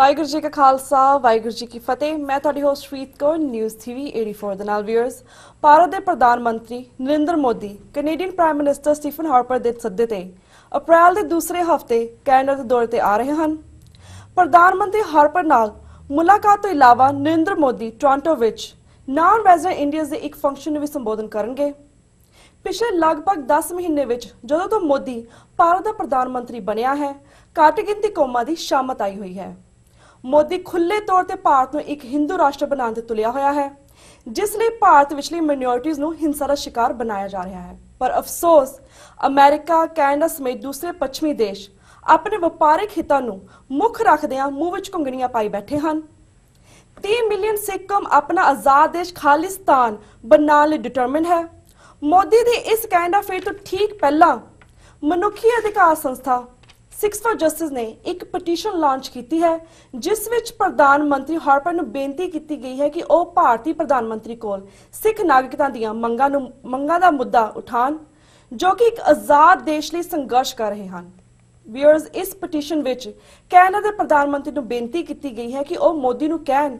ਵਾਹਿਗੁਰੂ ਜੀ ਕਾ ਖਾਲਸਾ ਵਾਹਿਗੁਰੂ ਜੀ ਕੀ ਫਤਿਹ ਮੈਂ ਤੁਹਾਡੀ host Sreet Kaur news TV 84 ਦੇ ਨਾਲ ਵੀਅਰਸ ਭਾਰਤ ਦੇ ਪ੍ਰਧਾਨ ਮੰਤਰੀ Narinder Modi Canadian prime minister Stephen Harper ਦੇ ਸੱਦੇ ਤੇ ਅਪ੍ਰੈਲ ਦੇ ਦੂਸਰੇ ਹਫਤੇ ਕੈਨੇਡਾ ਦੇ ਦੌਰੇ ਤੇ ਆ ਰਹੇ ਹਨ ਪ੍ਰਧਾਨ ਮੰਤਰੀ ਹਾਰਪਰ ਨਾਲ ਮੁਲਾਕਾਤ ਤੋਂ ਇਲਾਵਾ ਨਰਿੰਦਰ ਮੋਦੀ ਟੋਰਾਂਟੋ ਵਿੱਚ ਨਾਨ ਰੈਜ਼ੀਡੈਂਟ ਇੰਡੀਅਨਸ ਦੇ ਇੱਕ ਫੰਕਸ਼ਨ ਨੂੰ ਵੀ ਸੰਬੋਧਨ ਕਰਨਗੇ ਪਿਛਲੇ ਲਗਭਗ 10 ਮਹੀਨੇ ਵਿੱਚ ਜਦੋਂ ਤੋਂ ਮੋਦੀ ਭਾਰਤ ਦਾ ਪ੍ਰਧਾਨ ਮੰਤਰੀ ਬਣਿਆ ਹੈ ਘੱਟ ਕੌਮਾਂ ਦੀ ਸ਼ਾਮਤ ਆਈ ਹੋਈ ਹੈ ਮੋਦੀ ਖੁੱਲੇ ਤੌਰ ਤੇ ਭਾਰਤ ਨੂੰ ਇੱਕ ਹਿੰਦੂ ਰਾਸ਼ਟਰ ਬਣਾਉਣ ਤੇ ਤੁਲਿਆ ਹੋਇਆ ਹੈ ਜਿਸ ਲਈ ਭਾਰਤ ਵਿਚਲੀ ਮਿਨੋਰਟੀਜ਼ ਨੂੰ ਹਿੰਸਾ ਦਾ ਸ਼ਿਕਾਰ ਬਣਾਇਆ ਜਾ ਰਿਹਾ ਹੈ ਪਰ ਅਫਸੋਸ ਅਮਰੀਕਾ ਕੈਨੇਡਾ ਸਮੇਤ ਦੂਸਰੇ ਪੱਛਮੀ ਦੇਸ਼ ਆਪਣੇ ਵਪਾਰਕ ਹਿੱਤਾਂ ਨੂੰ ਮੁੱਖ ਰੱਖਦਿਆਂ ਮੂੰਹ ਵਿੱਚ ਕੁੰਗਣੀਆਂ ਪਾਈ ਬੈਠੇ ਹਨ 30 ਮਿਲੀਅਨ ਸਿੱਕਮ ਆਪਣਾ ਆਜ਼ਾਦ ਦੇਸ਼ ਖਾਲਿਸਤਾਨ ਬਣਾਉਣ ਲਈ ਡਿਟਰਮਿਨ ਹੈ ਮੋਦੀ ਦੀ ਇਸ ਆਫ ਫੇਰ ਤੋਂ ਠੀਕ ਪਹਿਲਾਂ ਮਨੁੱਖੀ ਅਧਿਕਾਰ ਸੰਸਥਾ ਸਿਕਸ ਫਾਰ ਜਸਟਿਸ ਨੇ ਇੱਕ ਪਟੀਸ਼ਨ ਲਾਂਚ ਕੀਤੀ ਹੈ ਜਿਸ ਵਿੱਚ ਪ੍ਰਧਾਨ ਮੰਤਰੀ ਹਰਪਨ ਨੂੰ ਬੇਨਤੀ ਕੀਤੀ ਗਈ ਹੈ ਕਿ ਉਹ ਭਾਰਤੀ ਪ੍ਰਧਾਨ ਮੰਤਰੀ ਕੋਲ ਸਿੱਖ ਨਾਗਰਿਕਾਂ ਦੀਆਂ ਮੰਗਾਂ ਨੂੰ ਮੰਗਾਂ ਦਾ ਮੁੱਦਾ ਉਠਾਣ ਜੋ ਕਿ ਇੱਕ ਆਜ਼ਾਦ ਦੇਸ਼ ਲਈ ਸੰਘਰਸ਼ ਕਰ ਰਹੇ ਹਨ ਵੀਅਰਸ ਇਸ ਪਟੀਸ਼ਨ ਵਿੱਚ ਕੈਨੇਡਾ ਦੇ ਪ੍ਰਧਾਨ ਮੰਤਰੀ ਨੂੰ ਬੇਨਤੀ ਕੀਤੀ ਗਈ ਹੈ ਕਿ ਉਹ ਮੋਦੀ ਨੂੰ ਕਹਿਣ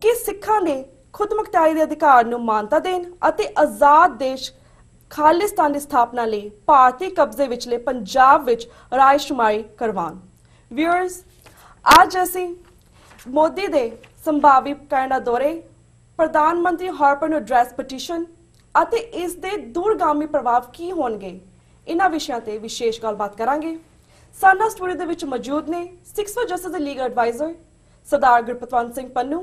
ਕਿ ਸਿੱਖਾਂ ਦੇ ਖੁਦਮੁਖਤਾਰੀ ਦੇ ਅਧਿਕਾਰ ਨੂੰ ਮਾਨਤਾ ਦੇਣ ਅਤੇ ਆਜ਼ਾਦ ਦੇਸ਼ ਖਾਲਿਸਤਾਨ ਦੀ ਸਥਾਪਨਾ ਲਈ ਭਾਰਤੀ ਕਬਜ਼ੇ ਵਿਚਲੇ ਪੰਜਾਬ ਵਿੱਚ ਰਾਇਸ਼ੁਮਾਰੀ ਕਰਵਾਉਣ ਵਿਅਰਸ ਅੱਜ ਅਸੀਂ ਮੋਦੀ ਦੇ ਸੰਭਾਵੀ ਕੈਨੇਡਾ ਦੌਰੇ ਪ੍ਰਧਾਨ ਮੰਤਰੀ ਹਾਰਪਰ ਐਡਰੈਸ ਪਟੀਸ਼ਨ ਅਤੇ ਇਸ ਦੇ ਦੂਰਗਾਮੀ ਪ੍ਰਭਾਵ ਕੀ ਹੋਣਗੇ ਇਹਨਾਂ ਵਿਸ਼ਿਆਂ ਤੇ ਵਿਸ਼ੇਸ਼ ਗੱਲਬਾਤ ਕਰਾਂਗੇ ਸਾਡਾ ਸਟੂਡੀਓ ਦੇ ਵਿੱਚ ਮੌਜੂਦ ਨੇ 6 ਫॉर ਜਸਟਿਸ ਦੇ ਲੀਗਲ ਐਡਵਾਈਜ਼ਰ ਸਰਦਾਰ ਗੁਰਪਤਵੰਤ ਸਿੰਘ ਪੰਨੂ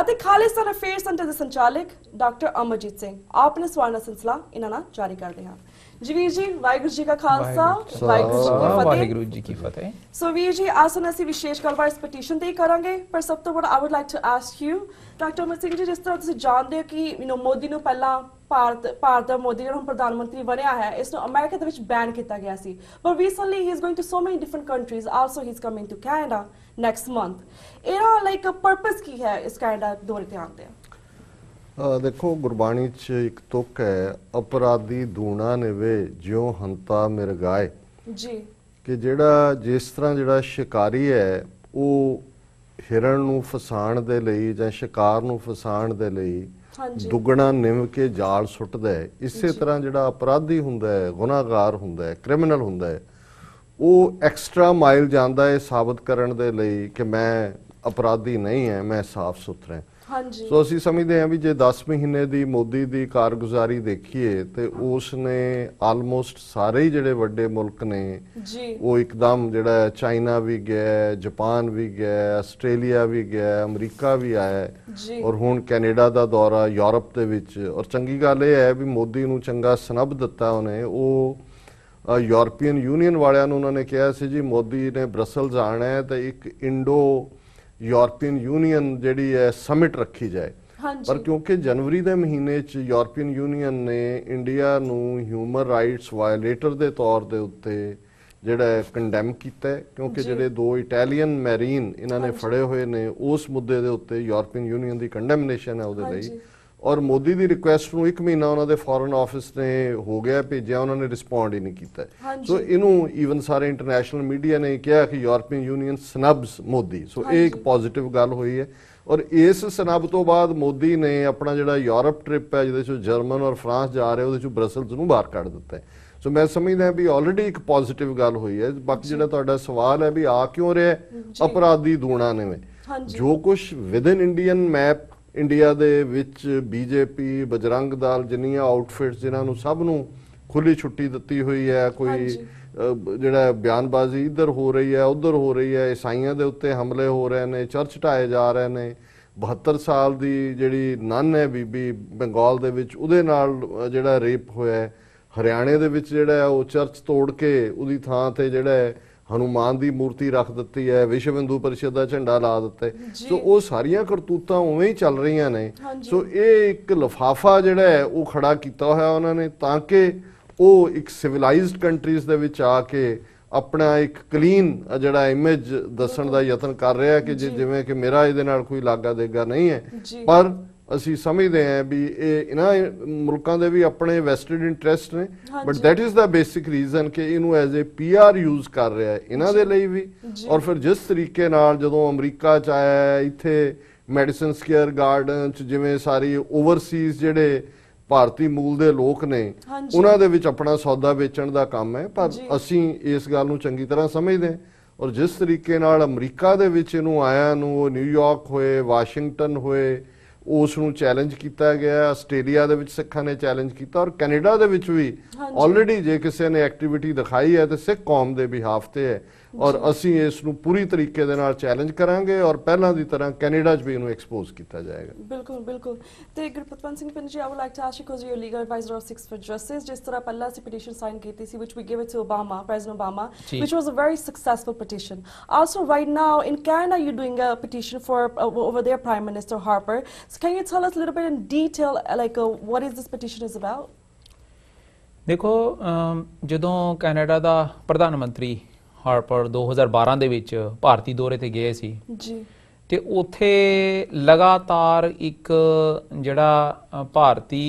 ਅਤੇ ਖਾਲਿਸਤਾਨ ਅਫੇਅਰ ਸੈਂਟਰ ਦੇ ਸੰਚਾਲਕ ਡਾਕਟਰ ਅਮਰਜੀਤ ਸਿੰਘ ਆਪ ਨੇ ਸਵਾਰਨਾ ਸਿਲਸਿਲਾ ਇਹਨਾਂ ਨਾਲ ਜਾਰੀ ਕਰਦੇ ਹਾਂ ਜਵੀਰ ਜੀ ਵਾਹਿਗੁਰੂ ਜੀ ਕਾ ਖਾਲਸਾ ਵਾਹਿਗੁਰੂ ਜੀ ਕੀ ਫਤਿਹ ਜੀ ਸੋ ਵੀਰ ਜੀ ਅਸਨ ਅਸੀਂ ਵਿਸ਼ੇਸ਼ ਕਰਵਾ ਇਸ ਪਟੀਸ਼ਨ ਤੇ ਕਰਾਂਗੇ ਪਰ ਸਭ ਤੋਂ ਵੱਡਾ I would like to ask you doctor Amar Singh ji ਜਿਸ ਤਰ੍ਹਾਂ ਤੁਸੀਂ ਜਾਣਦੇ ਹੋ ਕਿ ਯੂ نو ਮੋਦੀ ਨੂੰ ਪਹਿਲਾਂ ਭਾਰਤ ਭਾਰਤ ਦਾ ਮੋਦੀ ਜਿਹੜਾ ਪ੍ਰਧਾਨ ਮੰਤਰੀ ਬਣਿਆ ਹੈ ਇਸ ਨੂੰ ਅਮਰੀਕਾ ਦੇ ਵਿੱਚ ਬੈਨ ਕੀਤਾ ਗਿਆ ਸੀ ਪਰ recently he is going to so many different countries also he is coming to Canada next month ਇਹਦਾ ਲਾਈਕ ਅ ਪਰਪਸ ਕੀ ਹੈ ਇਸ ਕਾਈਂਡ ਆਫ ਦੌਰੇ ਤੇ ਆਉਂਦੇ ਆ ਦੇਖੋ ਗੁਰਬਾਣੀ 'ਚ ਇੱਕ ਤੁਕ ਹੈ ਅਪਰਾਧੀ ਦੂਣਾ ਨਿਵੇ ਜਿਉ ਹੰਤਾ ਮਿਰਗਾਏ ਜੀ ਕਿ ਜਿਹੜਾ ਜਿਸ ਤਰ੍ਹਾਂ ਜਿਹੜਾ ਸ਼ਿਕਾਰੀ ਹੈ ਉਹ ਹਿਰਣ ਨੂੰ ਫਸਾਣ ਦੇ ਲਈ ਜਾਂ ਸ਼ਿਕਾਰ ਨੂੰ ਫਸਾਣ ਦੇ ਲਈ ਦੁੱਗਣਾ ਨਿਮ ਕੇ ਜਾਲ ਸੁੱਟਦਾ ਹੈ ਇਸੇ ਤਰ੍ਹਾਂ ਜਿਹੜਾ ਅਪਰਾਧੀ ਹੁੰਦਾ ਹੈ ਗੁਨਾਹਗਾਰ ਹੁੰਦਾ ਹੈ ਕ੍ਰਿਮੀਨਲ ਹੁੰਦਾ ਹੈ ਉਹ ਐਕਸਟਰਾ ਮਾਈਲ ਜਾਂਦਾ ਹੈ ਸਾਬਤ ਕਰਨ ਦੇ ਲਈ ਕਿ ਮੈਂ ਅਪਰਾਧੀ ਨਹੀਂ ਹੈ ਮੈਂ ਸਾਫ਼ ਸੁਥਰਾ ਹਾਂ ਹਾਂਜੀ ਸੋ ਅਸੀਂ ਸਮਝਦੇ ਹਾਂ ਵੀ ਜੇ 10 ਮਹੀਨੇ ਦੀ ਮੋਦੀ ਦੀ ਕਾਰਗੁਜ਼ਾਰੀ ਦੇਖੀਏ ਤੇ ਉਸ ਨੇ ਆਲਮੋਸਟ ਸਾਰੇ ਹੀ ਜਿਹੜੇ ਵੱਡੇ ਮੁਲਕ ਨੇ ਜੀ ਉਹ ਇੱਕਦਮ ਜਿਹੜਾ ਚਾਈਨਾ ਵੀ ਗਿਆ ਜਾਪਾਨ ਵੀ ਗਿਆ ਆਸਟ੍ਰੇਲੀਆ ਵੀ ਗਿਆ ਅਮਰੀਕਾ ਵੀ ਆਇਆ ਔਰ ਹੁਣ ਕੈਨੇਡਾ ਦਾ ਦੌਰਾ ਯੂਰਪ ਦੇ ਵਿੱਚ ਔਰ ਚੰਗੀ ਗੱਲ ਇਹ ਹੈ ਵੀ ਮੋਦੀ ਨੂੰ ਚੰਗਾ ਸਨਬ ਦਿੱਤਾ ਉਹਨੇ ਉਹ ਯੂਰਪੀਅਨ ਯੂਨੀਅਨ ਵਾਲਿਆਂ ਨੂੰ ਉਹਨਾਂ ਨੇ ਕਿਹਾ ਸੀ ਜੀ ਮੋਦੀ ਨੇ ਬ੍ਰਸਲਸ ਆਣਾ ਹੈ ਤਾਂ ਇੱਕ ਇੰਡੋ ਯੂਰਪੀਅਨ ਯੂਨੀਅਨ ਜਿਹੜੀ ਹੈ ਸਮਿਟ ਰੱਖੀ ਜਾਏ ਪਰ ਕਿਉਂਕਿ ਜਨਵਰੀ ਦੇ ਮਹੀਨੇ 'ਚ ਯੂਰਪੀਅਨ ਯੂਨੀਅਨ ਨੇ ਇੰਡੀਆ ਨੂੰ ਹਿਊਮਨ ਰਾਈਟਸ ਵਾਇਲੇਟਰ ਦੇ ਤੌਰ ਦੇ ਉੱਤੇ ਜਿਹੜਾ ਕੰਡੈਮ ਕੀਤਾ ਕਿਉਂਕਿ ਜਿਹੜੇ ਦੋ ਇਟਾਲੀਅਨ ਮੈਰੀਨ ਇਹਨਾਂ ਨੇ ਫੜੇ ਹੋਏ ਨੇ ਉਸ ਮੁੱਦੇ ਦੇ ਉੱਤੇ ਯੂਰਪੀਅਨ ਯੂਨੀਅਨ ਦੀ ਕੰਡੈਮਨੇਸ਼ਨ ਹੈ ਉਹਦੇ ਲਈ ਔਰ ਮੋਦੀ ਦੀ ਰਿਕੁਐਸਟ ਨੂੰ 1 ਮਹੀਨਾ ਉਹਨਾਂ ਦੇ ਫੋਰਨ ਆਫਿਸ ਨੇ ਹੋ ਗਿਆ ਭੇਜਿਆ ਉਹਨਾਂ ਨੇ ਰਿਸਪੌਂਡ ਹੀ ਨਹੀਂ ਕੀਤਾ ਸੋ ਇਹਨੂੰ ਈਵਨ ਸਾਰੇ ਇੰਟਰਨੈਸ਼ਨਲ ਮੀਡੀਆ ਨੇ ਕਿਹਾ ਕਿ European Union snubs Modi so ਇਹ ਇੱਕ ਪੋਜ਼ਿਟਿਵ ਗੱਲ ਹੋਈ ਹੈ ਔਰ ਇਸ ਸਨਬ ਤੋਂ ਬਾਅਦ ਮੋਦੀ ਨੇ ਆਪਣਾ ਜਿਹੜਾ ਯੂਰਪ ਟ੍ਰਿਪ ਹੈ ਜਿਹਦੇ ਵਿੱਚ ਜਰਮਨ ਔਰ ਫਰਾਂਸ ਜਾ ਰਹੇ ਉਹਦੇ ਵਿੱਚ ਬ੍ਰਸਲਸ ਨੂੰ ਬਾਹਰ ਕੱਢ ਦਿੱਤਾ ਹੈ ਸੋ ਮੈਂ ਸਮਝਦਾ ਹਾਂ ਵੀ ਆਲਰੇਡੀ ਇੱਕ ਪੋਜ਼ਿਟਿਵ ਗੱਲ ਹੋਈ ਹੈ ਬਾਕੀ ਜਿਹੜਾ ਤੁਹਾਡਾ ਸਵਾਲ ਹੈ ਵੀ ਆ ਕਿਉਂ ਰਿਹਾ ਅਪਰਾਧੀ ਦੂਣਾ ਨੇ ਜੋ ਕੁਝ ਵਿਦਨ ਇੰਡੀਅਨ ਮੈਪ ਇੰਡੀਆ ਦੇ ਵਿੱਚ ਬੀਜੇਪੀ ਬਜਰੰਗ ਦਲ ਜਿੰਨੀਆਂ ਆਊਟਫਿਟਸ ਜਿਨ੍ਹਾਂ ਨੂੰ ਸਭ ਨੂੰ ਖੁੱਲੀ ਛੁੱਟੀ ਦਿੱਤੀ ਹੋਈ ਹੈ ਕੋਈ ਜਿਹੜਾ ਬਿਆਨਬਾਜ਼ੀ ਇੱਧਰ ਹੋ ਰਹੀ ਹੈ ਉੱਧਰ ਹੋ ਰਹੀ ਹੈ ਈਸਾਈਆਂ ਦੇ ਉੱਤੇ ਹਮਲੇ ਹੋ ਰਹੇ ਨੇ ਚਰਚ ਢਾਏ ਜਾ ਰਹੇ ਨੇ 72 ਸਾਲ ਦੀ ਜਿਹੜੀ ਨਨ ਹੈ ਬੀਬੀ ਬੰਗਾਲ ਦੇ ਵਿੱਚ ਉਹਦੇ ਨਾਲ ਜਿਹੜਾ ਰੇਪ ਹੋਇਆ ਹਰਿਆਣੇ ਦੇ ਵਿੱਚ ਜਿਹੜਾ ਉਹ ਚਰਚ ਤੋੜ ਕੇ ਉਹਦੀ ਥਾਂ ਤੇ ਜਿਹੜਾ ਹਨੂਮਾਨ ਦੀ ਮੂਰਤੀ ਰੱਖ ਦਿੱਤੀ ਹੈ ਵਿਸ਼ਵ ਹਿੰਦੂ ਪਰਿਸ਼ਦ ਦਾ ਝੰਡਾ ਲਾ ਦਿੱਤਾ ਸੋ ਉਹ ਸਾਰੀਆਂ ਕਰਤੂਤਾਂ ਉਵੇਂ ਹੀ ਚੱਲ ਰਹੀਆਂ ਨੇ ਸੋ ਇਹ ਇੱਕ ਲਫਾਫਾ ਜਿਹੜਾ ਹੈ ਉਹ ਖੜਾ ਕੀਤਾ ਹੋਇਆ ਉਹਨਾਂ ਨੇ ਤਾਂ ਕਿ ਉਹ ਇੱਕ ਸਿਵਲਾਈਜ਼ਡ ਕੰਟਰੀਜ਼ ਦੇ ਵਿੱਚ ਆ ਕੇ ਆਪਣਾ ਇੱਕ ਕਲੀਨ ਜਿਹੜਾ ਇਮੇਜ ਦੱਸਣ ਦਾ ਯਤਨ ਕਰ ਰਿਹਾ ਕਿ ਜਿਵੇਂ ਕਿ ਮੇਰਾ ਇਹਦੇ ਨਾਲ ਕੋਈ ਲਾਗਾ ਦੇਗਾ ਨਹੀਂ ਹੈ ਪਰ ਅਸੀਂ ਸਮਝਦੇ ਆਂ ਵੀ ਇਹ ਇਹਨਾਂ ਮੁਲਕਾਂ ਦੇ ਵੀ ਆਪਣੇ ਵੈਸਟਡ ਇੰਟਰਸਟ ਨੇ but that is the basic reason ਕਿ ਇਹਨੂੰ ਐਜ਼ ਅ ਪੀਆਰ ਯੂਜ਼ ਕਰ ਰਿਹਾ ਹੈ ਇਹਨਾਂ ਦੇ ਲਈ ਵੀ ਔਰ ਫਿਰ ਜਿਸ ਤਰੀਕੇ ਨਾਲ ਜਦੋਂ ਅਮਰੀਕਾ ਚ ਆਇਆ ਇੱਥੇ ਮੈਡੀਸਨ ਸਕੇਅਰ ਗਾਰਡਨ ਚ ਜਿਵੇਂ ਸਾਰੀ ਓਵਰਸੀਜ਼ ਜਿਹੜੇ ਭਾਰਤੀ ਮੂਲ ਦੇ ਲੋਕ ਨੇ ਉਹਨਾਂ ਦੇ ਵਿੱਚ ਆਪਣਾ ਸੌਦਾ ਵੇਚਣ ਦਾ ਕੰਮ ਹੈ ਪਰ ਅਸੀਂ ਇਸ ਗੱਲ ਨੂੰ ਚੰਗੀ ਤਰ੍ਹਾਂ ਸਮਝਦੇ ਹਾਂ ਔਰ ਜਿਸ ਤਰੀਕੇ ਨਾਲ ਅਮਰੀਕਾ ਦੇ ਵਿੱਚ ਇਹਨੂੰ ਆਇਆ ਨੂੰ ਨਿਊਯਾਰਕ ਹੋਏ ਵਾਸ਼ਿੰਗਟਨ ਹੋਏ ਉਸ ਨੂੰ ਚੈਲੰਜ ਕੀਤਾ ਗਿਆ ਆਸਟ੍ਰੇਲੀਆ ਦੇ ਵਿੱਚ ਸਿੱਖਾਂ ਨੇ ਚੈਲੰਜ ਕੀਤਾ ਔਰ ਕੈਨੇਡਾ ਦੇ ਵਿੱਚ ਵੀ ਆਲਰੇਡੀ ਜੇ ਕਿਸੇ ਨੇ ਐਕਟੀਵਿਟੀ ਦਿਖਾਈ ਹੈ ਤੇ ਸਿੱਖ ਕੌਮ ਦੇ ਬਿਹਾਫ ਤੇ ਹੈ ਔਰ ਅਸੀਂ ਇਸ ਨੂੰ ਪੂਰੀ ਤਰੀਕੇ ਦੇ ਨਾਲ ਚੈਲੰਜ ਕਰਾਂਗੇ ਔਰ ਪਹਿਲਾਂ ਦੀ ਤਰ੍ਹਾਂ ਕੈਨੇਡਾ 'ਚ ਵੀ ਇਹਨੂੰ ਐਕਸਪੋਜ਼ ਕੀਤਾ ਜਾਏਗਾ ਬਿਲਕੁਲ ਬਿਲਕੁਲ ਤੇ ਗੁਰਪਤਵੰਤ ਸਿੰਘ ਪਿੰਜੀ ji I would like to ask you legal adviser of 6 for justice ਜਿਸ ਤਰ੍ਹਾਂ ਪੱਲਾ ਸੀ ਪਟੀਸ਼ਨ ਸਾਈਨ ਕੀਤੀ ਸੀ which we give it to Obama president Obama which was a very successful petition also right now in Canada you doing a petition for over there prime minister Harper so can you tell us little bit in detail like what is this petition is about ਦੇਖੋ ਜਦੋਂ Canada ਦਾ ਪ੍ਰਧਾਨ ਮੰਤਰੀ Harper 2012 ਦੇ ਵਿੱਚ ਭਾਰਤੀ ਦੌਰੇ ਤੇ ਗਏ ਸੀ ਜੀ ਤੇ ਉਥੇ ਲਗਾਤਾਰ ਇੱਕ ਜਿਹੜਾ ਭਾਰਤੀ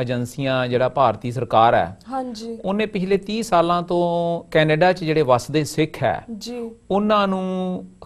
ਏਜੰਸੀਆਂ ਜਿਹੜਾ ਭਾਰਤੀ ਸਰਕਾਰ ਹੈ ਹਾਂਜੀ ਉਹਨੇ ਪਿਛਲੇ 30 ਸਾਲਾਂ ਤੋਂ ਕੈਨੇਡਾ 'ਚ ਜਿਹੜੇ ਵਸਦੇ ਸਿੱਖ ਹੈ ਜੀ ਉਹਨਾਂ ਨੂੰ